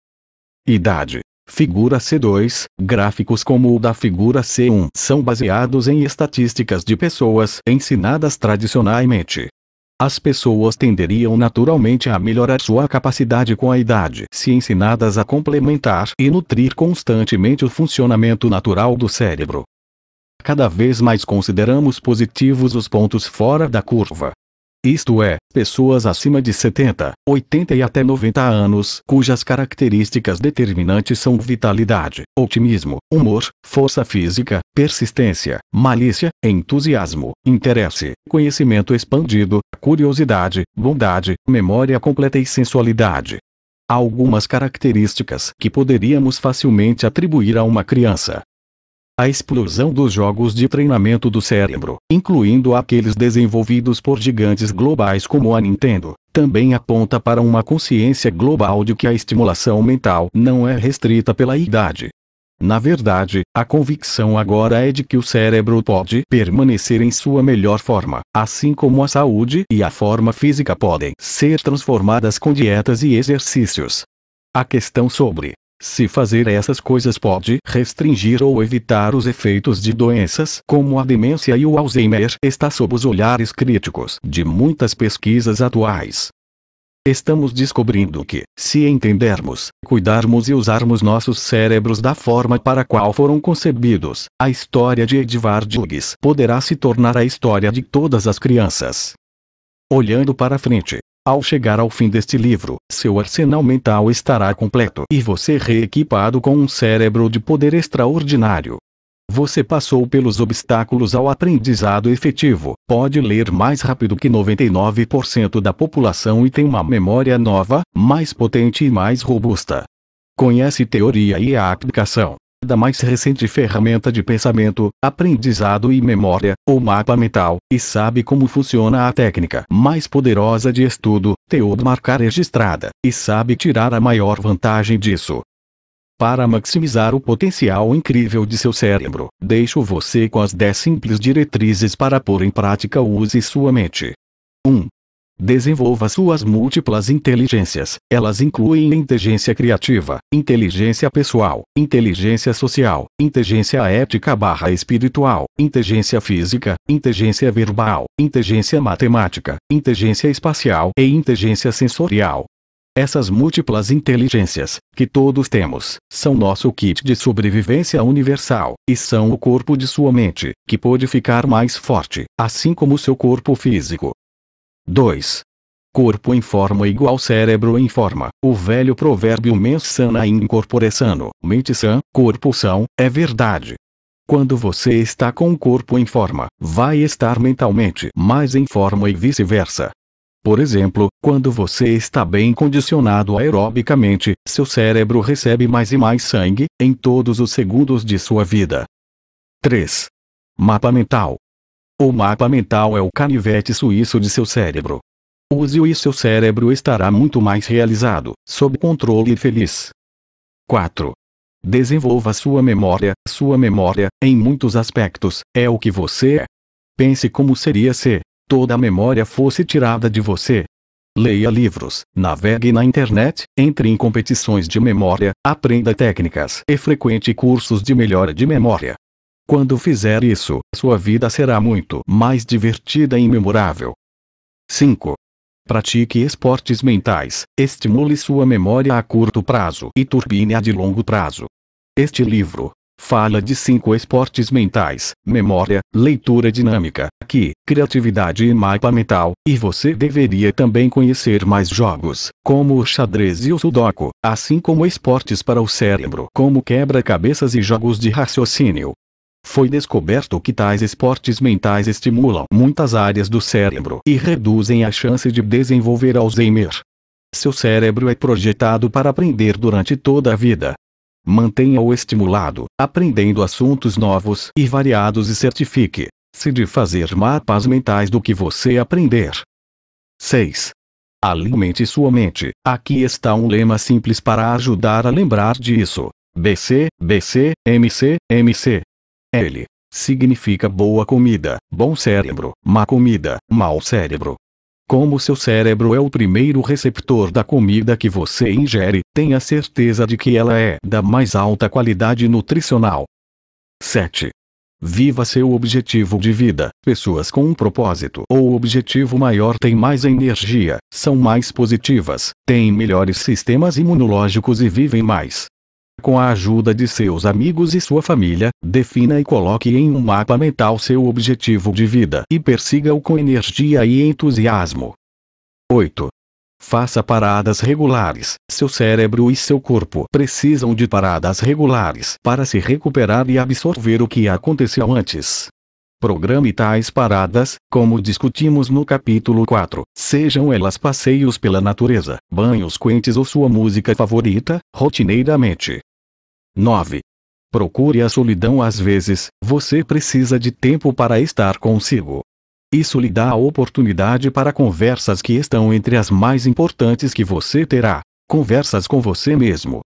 Idade. Figura C2, gráficos como o da figura C1 são baseados em estatísticas de pessoas ensinadas tradicionalmente. As pessoas tenderiam naturalmente a melhorar sua capacidade com a idade se ensinadas a complementar e nutrir constantemente o funcionamento natural do cérebro cada vez mais consideramos positivos os pontos fora da curva. Isto é, pessoas acima de 70, 80 e até 90 anos, cujas características determinantes são vitalidade, otimismo, humor, força física, persistência, malícia, entusiasmo, interesse, conhecimento expandido, curiosidade, bondade, memória completa e sensualidade. Há algumas características que poderíamos facilmente atribuir a uma criança, a explosão dos jogos de treinamento do cérebro, incluindo aqueles desenvolvidos por gigantes globais como a Nintendo, também aponta para uma consciência global de que a estimulação mental não é restrita pela idade. Na verdade, a convicção agora é de que o cérebro pode permanecer em sua melhor forma, assim como a saúde e a forma física podem ser transformadas com dietas e exercícios. A questão sobre se fazer essas coisas pode restringir ou evitar os efeitos de doenças como a demência e o Alzheimer, está sob os olhares críticos de muitas pesquisas atuais. Estamos descobrindo que, se entendermos, cuidarmos e usarmos nossos cérebros da forma para a qual foram concebidos, a história de Edvard Hughes poderá se tornar a história de todas as crianças. Olhando para frente, ao chegar ao fim deste livro, seu arsenal mental estará completo e você reequipado com um cérebro de poder extraordinário. Você passou pelos obstáculos ao aprendizado efetivo, pode ler mais rápido que 99% da população e tem uma memória nova, mais potente e mais robusta. Conhece teoria e a aplicação da mais recente ferramenta de pensamento, aprendizado e memória, ou mapa mental, e sabe como funciona a técnica mais poderosa de estudo, teor marcar registrada, e sabe tirar a maior vantagem disso. Para maximizar o potencial incrível de seu cérebro, deixo você com as 10 simples diretrizes para pôr em prática use sua mente. 1. Desenvolva suas múltiplas inteligências. Elas incluem inteligência criativa, inteligência pessoal, inteligência social, inteligência ética barra espiritual, inteligência física, inteligência verbal, inteligência matemática, inteligência espacial e inteligência sensorial. Essas múltiplas inteligências, que todos temos, são nosso kit de sobrevivência universal, e são o corpo de sua mente, que pode ficar mais forte, assim como seu corpo físico, 2. Corpo em forma igual cérebro em forma. O velho provérbio mens sana in corpore sano, mente sã, corpo são, é verdade. Quando você está com o corpo em forma, vai estar mentalmente mais em forma e vice-versa. Por exemplo, quando você está bem condicionado aerobicamente, seu cérebro recebe mais e mais sangue, em todos os segundos de sua vida. 3. Mapa mental. O mapa mental é o canivete suíço de seu cérebro. Use-o e seu cérebro estará muito mais realizado, sob controle e feliz. 4. Desenvolva sua memória. Sua memória, em muitos aspectos, é o que você é. Pense como seria se toda a memória fosse tirada de você. Leia livros, navegue na internet, entre em competições de memória, aprenda técnicas e frequente cursos de melhora de memória. Quando fizer isso, sua vida será muito mais divertida e memorável. 5. Pratique esportes mentais, estimule sua memória a curto prazo e turbine a de longo prazo. Este livro fala de cinco esportes mentais: memória, leitura dinâmica, que, criatividade e mapa mental, e você deveria também conhecer mais jogos, como o xadrez e o sudoku, assim como esportes para o cérebro, como quebra-cabeças e jogos de raciocínio, foi descoberto que tais esportes mentais estimulam muitas áreas do cérebro e reduzem a chance de desenvolver Alzheimer. Seu cérebro é projetado para aprender durante toda a vida. Mantenha-o estimulado, aprendendo assuntos novos e variados e certifique-se de fazer mapas mentais do que você aprender. 6. Alimente sua mente. Aqui está um lema simples para ajudar a lembrar disso. BC, BC, MC, MC. É. L. Significa boa comida, bom cérebro, má comida, mau cérebro. Como seu cérebro é o primeiro receptor da comida que você ingere, tenha certeza de que ela é da mais alta qualidade nutricional. 7. Viva seu objetivo de vida. Pessoas com um propósito ou objetivo maior têm mais energia, são mais positivas, têm melhores sistemas imunológicos e vivem mais com a ajuda de seus amigos e sua família, defina e coloque em um mapa mental seu objetivo de vida e persiga-o com energia e entusiasmo. 8. Faça paradas regulares. Seu cérebro e seu corpo precisam de paradas regulares para se recuperar e absorver o que aconteceu antes. Programe tais paradas, como discutimos no capítulo 4, sejam elas passeios pela natureza, banhos quentes ou sua música favorita, rotineiramente. 9. Procure a solidão às vezes, você precisa de tempo para estar consigo. Isso lhe dá a oportunidade para conversas que estão entre as mais importantes que você terá. Conversas com você mesmo.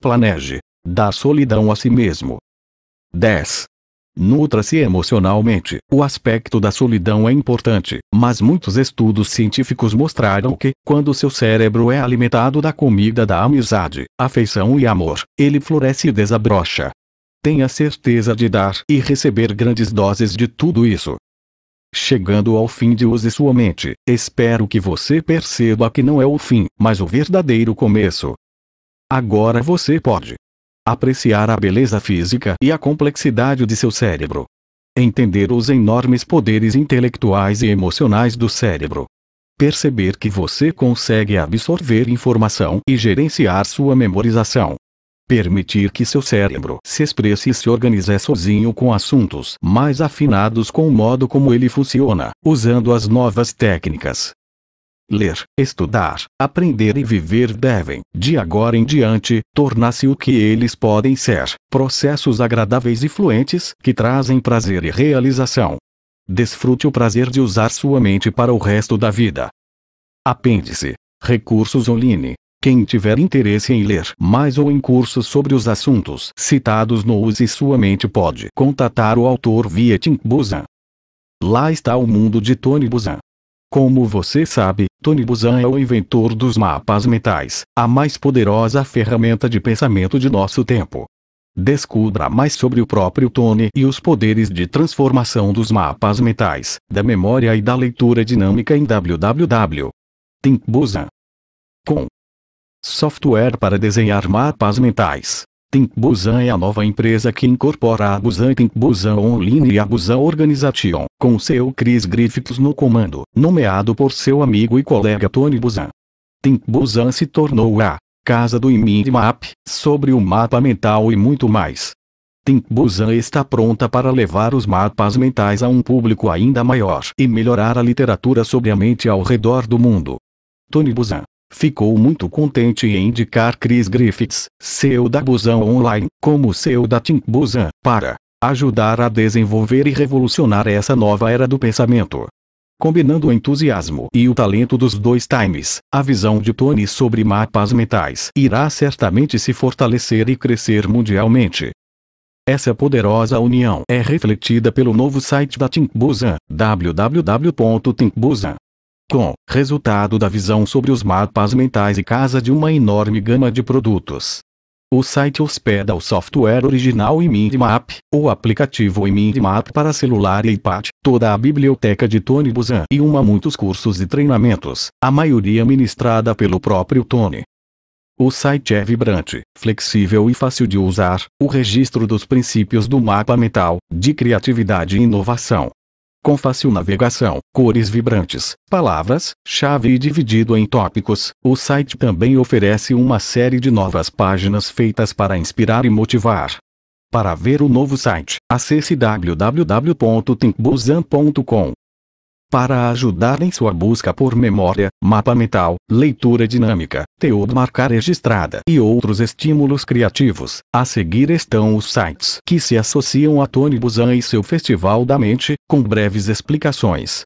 Planeje. Dar solidão a si mesmo. 10. Nutra-se emocionalmente. O aspecto da solidão é importante, mas muitos estudos científicos mostraram que, quando seu cérebro é alimentado da comida da amizade, afeição e amor, ele floresce e desabrocha. Tenha certeza de dar e receber grandes doses de tudo isso. Chegando ao fim de Use Sua Mente, espero que você perceba que não é o fim, mas o verdadeiro começo. Agora você pode apreciar a beleza física e a complexidade de seu cérebro. Entender os enormes poderes intelectuais e emocionais do cérebro. Perceber que você consegue absorver informação e gerenciar sua memorização. Permitir que seu cérebro se expresse e se organize sozinho com assuntos mais afinados com o modo como ele funciona, usando as novas técnicas ler, estudar, aprender e viver devem, de agora em diante, tornar-se o que eles podem ser, processos agradáveis e fluentes que trazem prazer e realização. Desfrute o prazer de usar sua mente para o resto da vida. Apêndice: Recursos online. Quem tiver interesse em ler mais ou em cursos sobre os assuntos citados no Use Sua Mente pode contatar o autor via Tim Buzan. Lá está o mundo de Tony Buzan. Como você sabe, Tony Buzan é o inventor dos mapas mentais, a mais poderosa ferramenta de pensamento de nosso tempo. Descubra mais sobre o próprio Tony e os poderes de transformação dos mapas mentais, da memória e da leitura dinâmica em www.thinkbuzan.com Software para desenhar mapas mentais. Busan é a nova empresa que incorpora a Busan Busan Online e a Busan Organization, com seu Chris Griffiths no comando, nomeado por seu amigo e colega Tony Busan. Busan se tornou a casa do Map, sobre o mapa mental e muito mais. Busan está pronta para levar os mapas mentais a um público ainda maior e melhorar a literatura sobre a mente ao redor do mundo. Tony Busan Ficou muito contente em indicar Chris Griffiths, CEO da Busan Online, como CEO da Team Busan, para ajudar a desenvolver e revolucionar essa nova era do pensamento. Combinando o entusiasmo e o talento dos dois times, a visão de Tony sobre mapas mentais irá certamente se fortalecer e crescer mundialmente. Essa poderosa união é refletida pelo novo site da Team Busan, www.tinkbusan.com com resultado da visão sobre os mapas mentais e casa de uma enorme gama de produtos. O site hospeda o software original MindMap, o aplicativo MindMap para celular e iPad, toda a biblioteca de Tony Buzan e uma muitos cursos e treinamentos, a maioria ministrada pelo próprio Tony. O site é vibrante, flexível e fácil de usar, o registro dos princípios do mapa mental, de criatividade e inovação, com fácil navegação, cores vibrantes, palavras-chave e dividido em tópicos, o site também oferece uma série de novas páginas feitas para inspirar e motivar. Para ver o novo site, acesse www.thinkbuzan.com para ajudar em sua busca por memória, mapa mental, leitura dinâmica, teor marcar registrada e outros estímulos criativos. A seguir estão os sites que se associam a Tony Buzan e seu Festival da Mente, com breves explicações.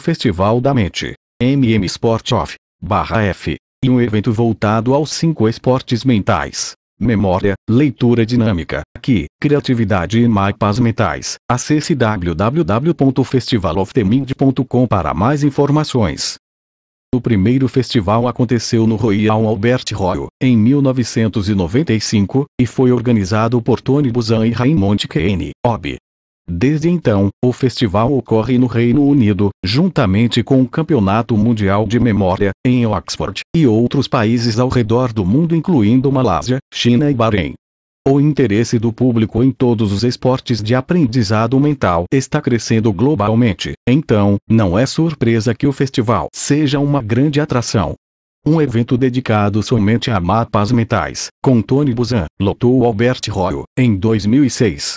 Festival da Mente. MM Sport Off. Barra F. E um evento voltado aos cinco esportes mentais memória, leitura dinâmica, que, criatividade e mapas mentais. Acesse www.festivaloftemind.com para mais informações. O primeiro festival aconteceu no Royal Albert Hall, em 1995, e foi organizado por Tony Buzan e Raymond Kane, OB. Desde então, o festival ocorre no Reino Unido, juntamente com o Campeonato Mundial de Memória, em Oxford, e outros países ao redor do mundo incluindo Malásia, China e Bahrein. O interesse do público em todos os esportes de aprendizado mental está crescendo globalmente, então, não é surpresa que o festival seja uma grande atração. Um evento dedicado somente a mapas mentais, com Tony Buzan, lotou Albert Royo, em 2006.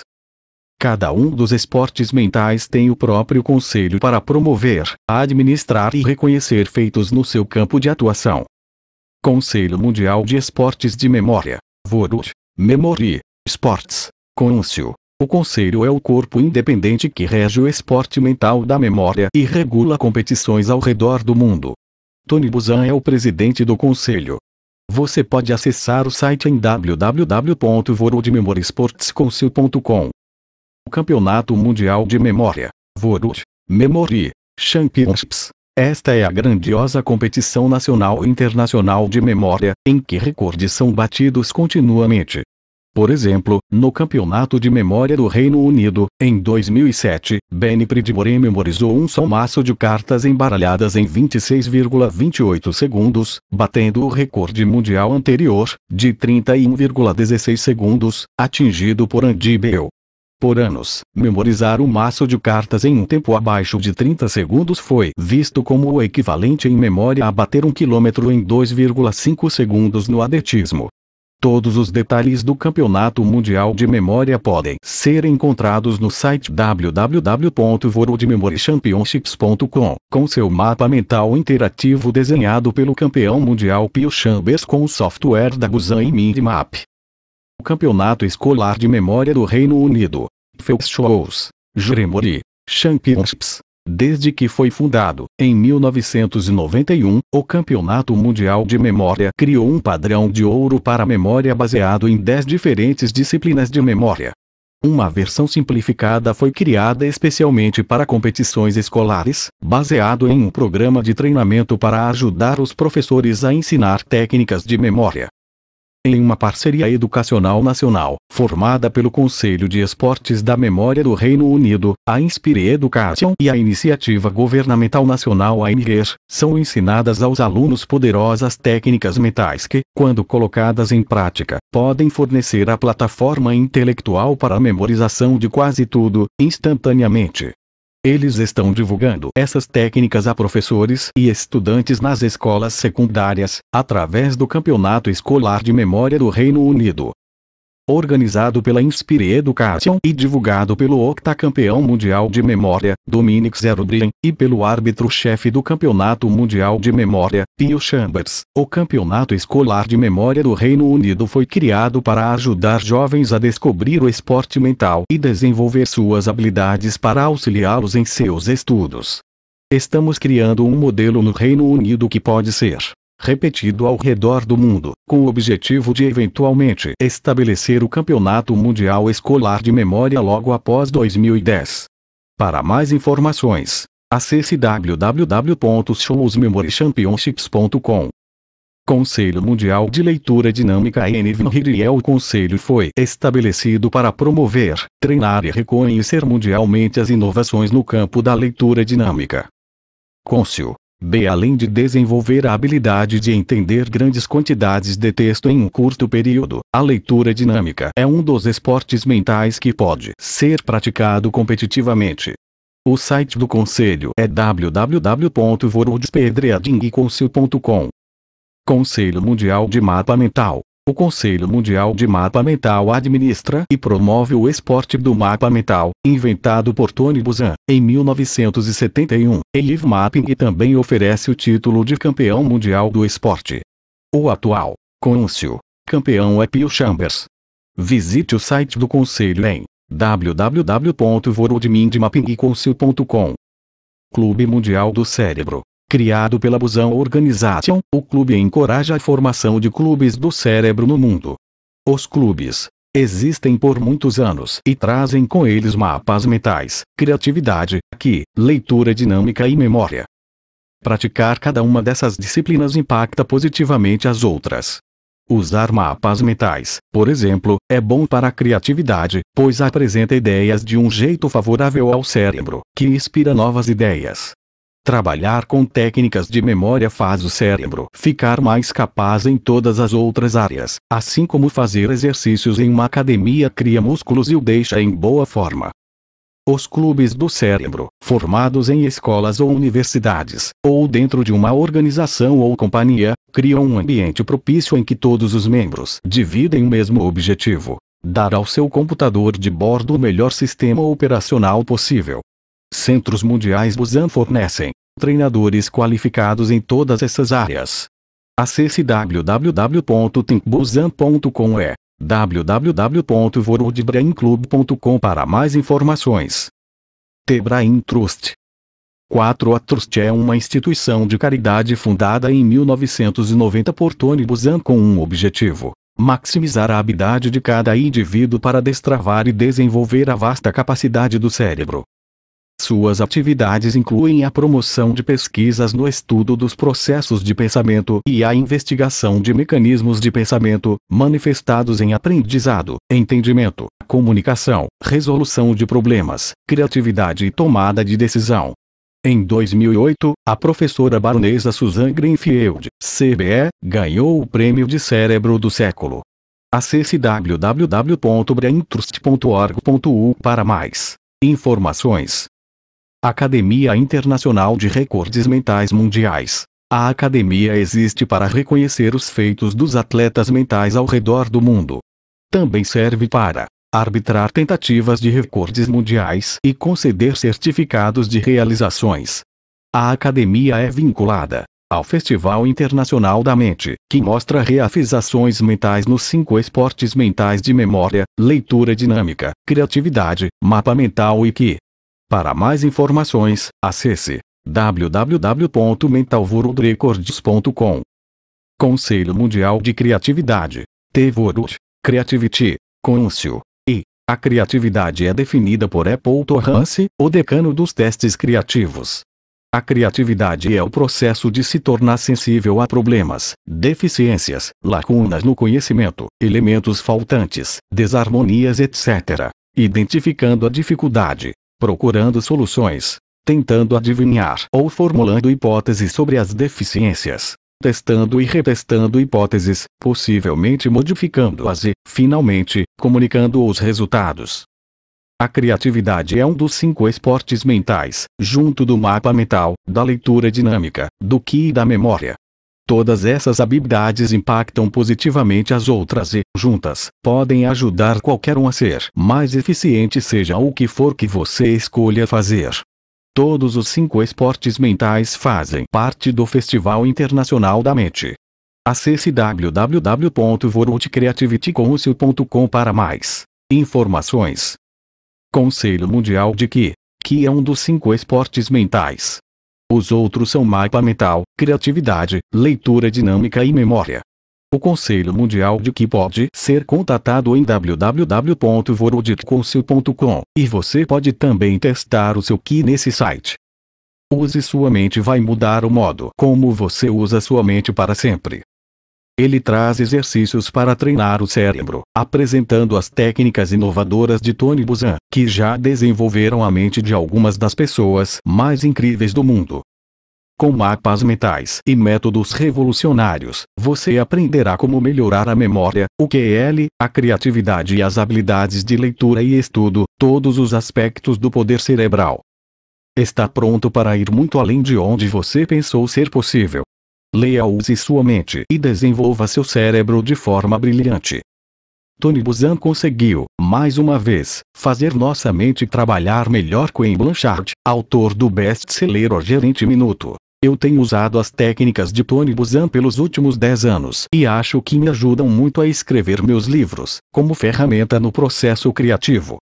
Cada um dos esportes mentais tem o próprio conselho para promover, administrar e reconhecer feitos no seu campo de atuação. Conselho Mundial de Esportes de Memória, VORUD, Memory, Sports, Conúncio. O conselho é o corpo independente que rege o esporte mental da memória e regula competições ao redor do mundo. Tony Buzan é o presidente do conselho. Você pode acessar o site em www.vorodmemorysportscouncil.com. Campeonato Mundial de Memória. Vorut. Memory. Championships. Esta é a grandiosa competição nacional e internacional de memória, em que recordes são batidos continuamente. Por exemplo, no Campeonato de Memória do Reino Unido, em 2007, Benny Pridmore memorizou um somaço de cartas embaralhadas em 26,28 segundos, batendo o recorde mundial anterior, de 31,16 segundos, atingido por Andy Bell. Por anos, memorizar o maço de cartas em um tempo abaixo de 30 segundos foi visto como o equivalente em memória a bater um quilômetro em 2,5 segundos no atletismo. Todos os detalhes do Campeonato Mundial de Memória podem ser encontrados no site www.worldmemorychampionships.com, com seu mapa mental interativo desenhado pelo campeão mundial Pio Chambers com o software da Guzan e Map. Campeonato Escolar de Memória do Reino Unido. Phelps Shows, Championships. Desde que foi fundado, em 1991, o Campeonato Mundial de Memória criou um padrão de ouro para a memória baseado em 10 diferentes disciplinas de memória. Uma versão simplificada foi criada especialmente para competições escolares, baseado em um programa de treinamento para ajudar os professores a ensinar técnicas de memória em uma parceria educacional nacional, formada pelo Conselho de Esportes da Memória do Reino Unido, a Inspire Education e a Iniciativa Governamental Nacional ANGER, são ensinadas aos alunos poderosas técnicas mentais que, quando colocadas em prática, podem fornecer a plataforma intelectual para a memorização de quase tudo, instantaneamente. Eles estão divulgando essas técnicas a professores e estudantes nas escolas secundárias, através do Campeonato Escolar de Memória do Reino Unido organizado pela Inspire Education e divulgado pelo octacampeão mundial de memória, Dominic Zerudrien, e pelo árbitro-chefe do Campeonato Mundial de Memória, Theo Chambers. O Campeonato Escolar de Memória do Reino Unido foi criado para ajudar jovens a descobrir o esporte mental e desenvolver suas habilidades para auxiliá-los em seus estudos. Estamos criando um modelo no Reino Unido que pode ser repetido ao redor do mundo, com o objetivo de eventualmente estabelecer o Campeonato Mundial Escolar de Memória logo após 2010. Para mais informações, acesse www.showsmemorychampionships.com. Conselho Mundial de Leitura Dinâmica NVRIEL O conselho foi estabelecido para promover, treinar e reconhecer mundialmente as inovações no campo da leitura dinâmica. Côncio B. Além de desenvolver a habilidade de entender grandes quantidades de texto em um curto período, a leitura dinâmica é um dos esportes mentais que pode ser praticado competitivamente. O site do conselho é www.vorodspedreadingconsil.com Conselho Mundial de Mapa Mental o Conselho Mundial de Mapa Mental administra e promove o esporte do mapa mental, inventado por Tony Buzan em 1971, e Live Mapping e também oferece o título de campeão mundial do esporte. O atual cônsul campeão é Pio Chambers. Visite o site do conselho em www.vorodmindmappingconsil.com. Clube Mundial do Cérebro Criado pela Busan Organization, o clube encoraja a formação de clubes do cérebro no mundo. Os clubes existem por muitos anos e trazem com eles mapas mentais, criatividade, que, leitura dinâmica e memória. Praticar cada uma dessas disciplinas impacta positivamente as outras. Usar mapas mentais, por exemplo, é bom para a criatividade, pois apresenta ideias de um jeito favorável ao cérebro, que inspira novas ideias. Trabalhar com técnicas de memória faz o cérebro ficar mais capaz em todas as outras áreas, assim como fazer exercícios em uma academia cria músculos e o deixa em boa forma. Os clubes do cérebro, formados em escolas ou universidades, ou dentro de uma organização ou companhia, criam um ambiente propício em que todos os membros dividem o mesmo objetivo: dar ao seu computador de bordo o melhor sistema operacional possível. Centros mundiais Busan fornecem treinadores qualificados em todas essas áreas. Acesse www.tinkbusan.com e é www.vorudbrainclub.com para mais informações. Tebrain Trust 4 A Trust é uma instituição de caridade fundada em 1990 por Tony Busan com um objetivo: maximizar a habilidade de cada indivíduo para destravar e desenvolver a vasta capacidade do cérebro. Suas atividades incluem a promoção de pesquisas no estudo dos processos de pensamento e a investigação de mecanismos de pensamento, manifestados em aprendizado, entendimento, comunicação, resolução de problemas, criatividade e tomada de decisão. Em 2008, a professora baronesa Susan Greenfield, CBE, ganhou o Prêmio de Cérebro do Século. Acesse www.braintrust.org.u para mais informações. Academia Internacional de Recordes Mentais Mundiais. A academia existe para reconhecer os feitos dos atletas mentais ao redor do mundo. Também serve para arbitrar tentativas de recordes mundiais e conceder certificados de realizações. A academia é vinculada ao Festival Internacional da Mente, que mostra reafizações mentais nos cinco esportes mentais de memória, leitura dinâmica, criatividade, mapa mental e que para mais informações, acesse www.mentalworldrecords.com. Conselho Mundial de Criatividade. TVORUD, Creativity, Council. E a criatividade é definida por Apple Torrance, o decano dos testes criativos. A criatividade é o processo de se tornar sensível a problemas, deficiências, lacunas no conhecimento, elementos faltantes, desarmonias, etc., identificando a dificuldade, procurando soluções, tentando adivinhar ou formulando hipóteses sobre as deficiências, testando e retestando hipóteses, possivelmente modificando-as e, finalmente, comunicando os resultados. A criatividade é um dos cinco esportes mentais, junto do mapa mental, da leitura dinâmica, do que e da memória. Todas essas habilidades impactam positivamente as outras e, juntas, podem ajudar qualquer um a ser mais eficiente, seja o que for que você escolha fazer. Todos os cinco esportes mentais fazem parte do Festival Internacional da Mente. Acesse www.worldcreativitycouncil.com para mais informações. Conselho Mundial de que, que é um dos cinco esportes mentais. Os outros são mapa mental, criatividade, leitura dinâmica e memória. O Conselho Mundial de que pode ser contatado em www.voroditconsil.com, e você pode também testar o seu Ki nesse site. Use sua mente vai mudar o modo como você usa sua mente para sempre. Ele traz exercícios para treinar o cérebro, apresentando as técnicas inovadoras de Tony Buzan, que já desenvolveram a mente de algumas das pessoas mais incríveis do mundo. Com mapas mentais e métodos revolucionários, você aprenderá como melhorar a memória, o QL, a criatividade e as habilidades de leitura e estudo, todos os aspectos do poder cerebral. Está pronto para ir muito além de onde você pensou ser possível. Leia use sua mente e desenvolva seu cérebro de forma brilhante. Tony Buzan conseguiu, mais uma vez, fazer nossa mente trabalhar melhor com Blanchard, autor do best-seller O Gerente Minuto. Eu tenho usado as técnicas de Tony Buzan pelos últimos 10 anos e acho que me ajudam muito a escrever meus livros, como ferramenta no processo criativo.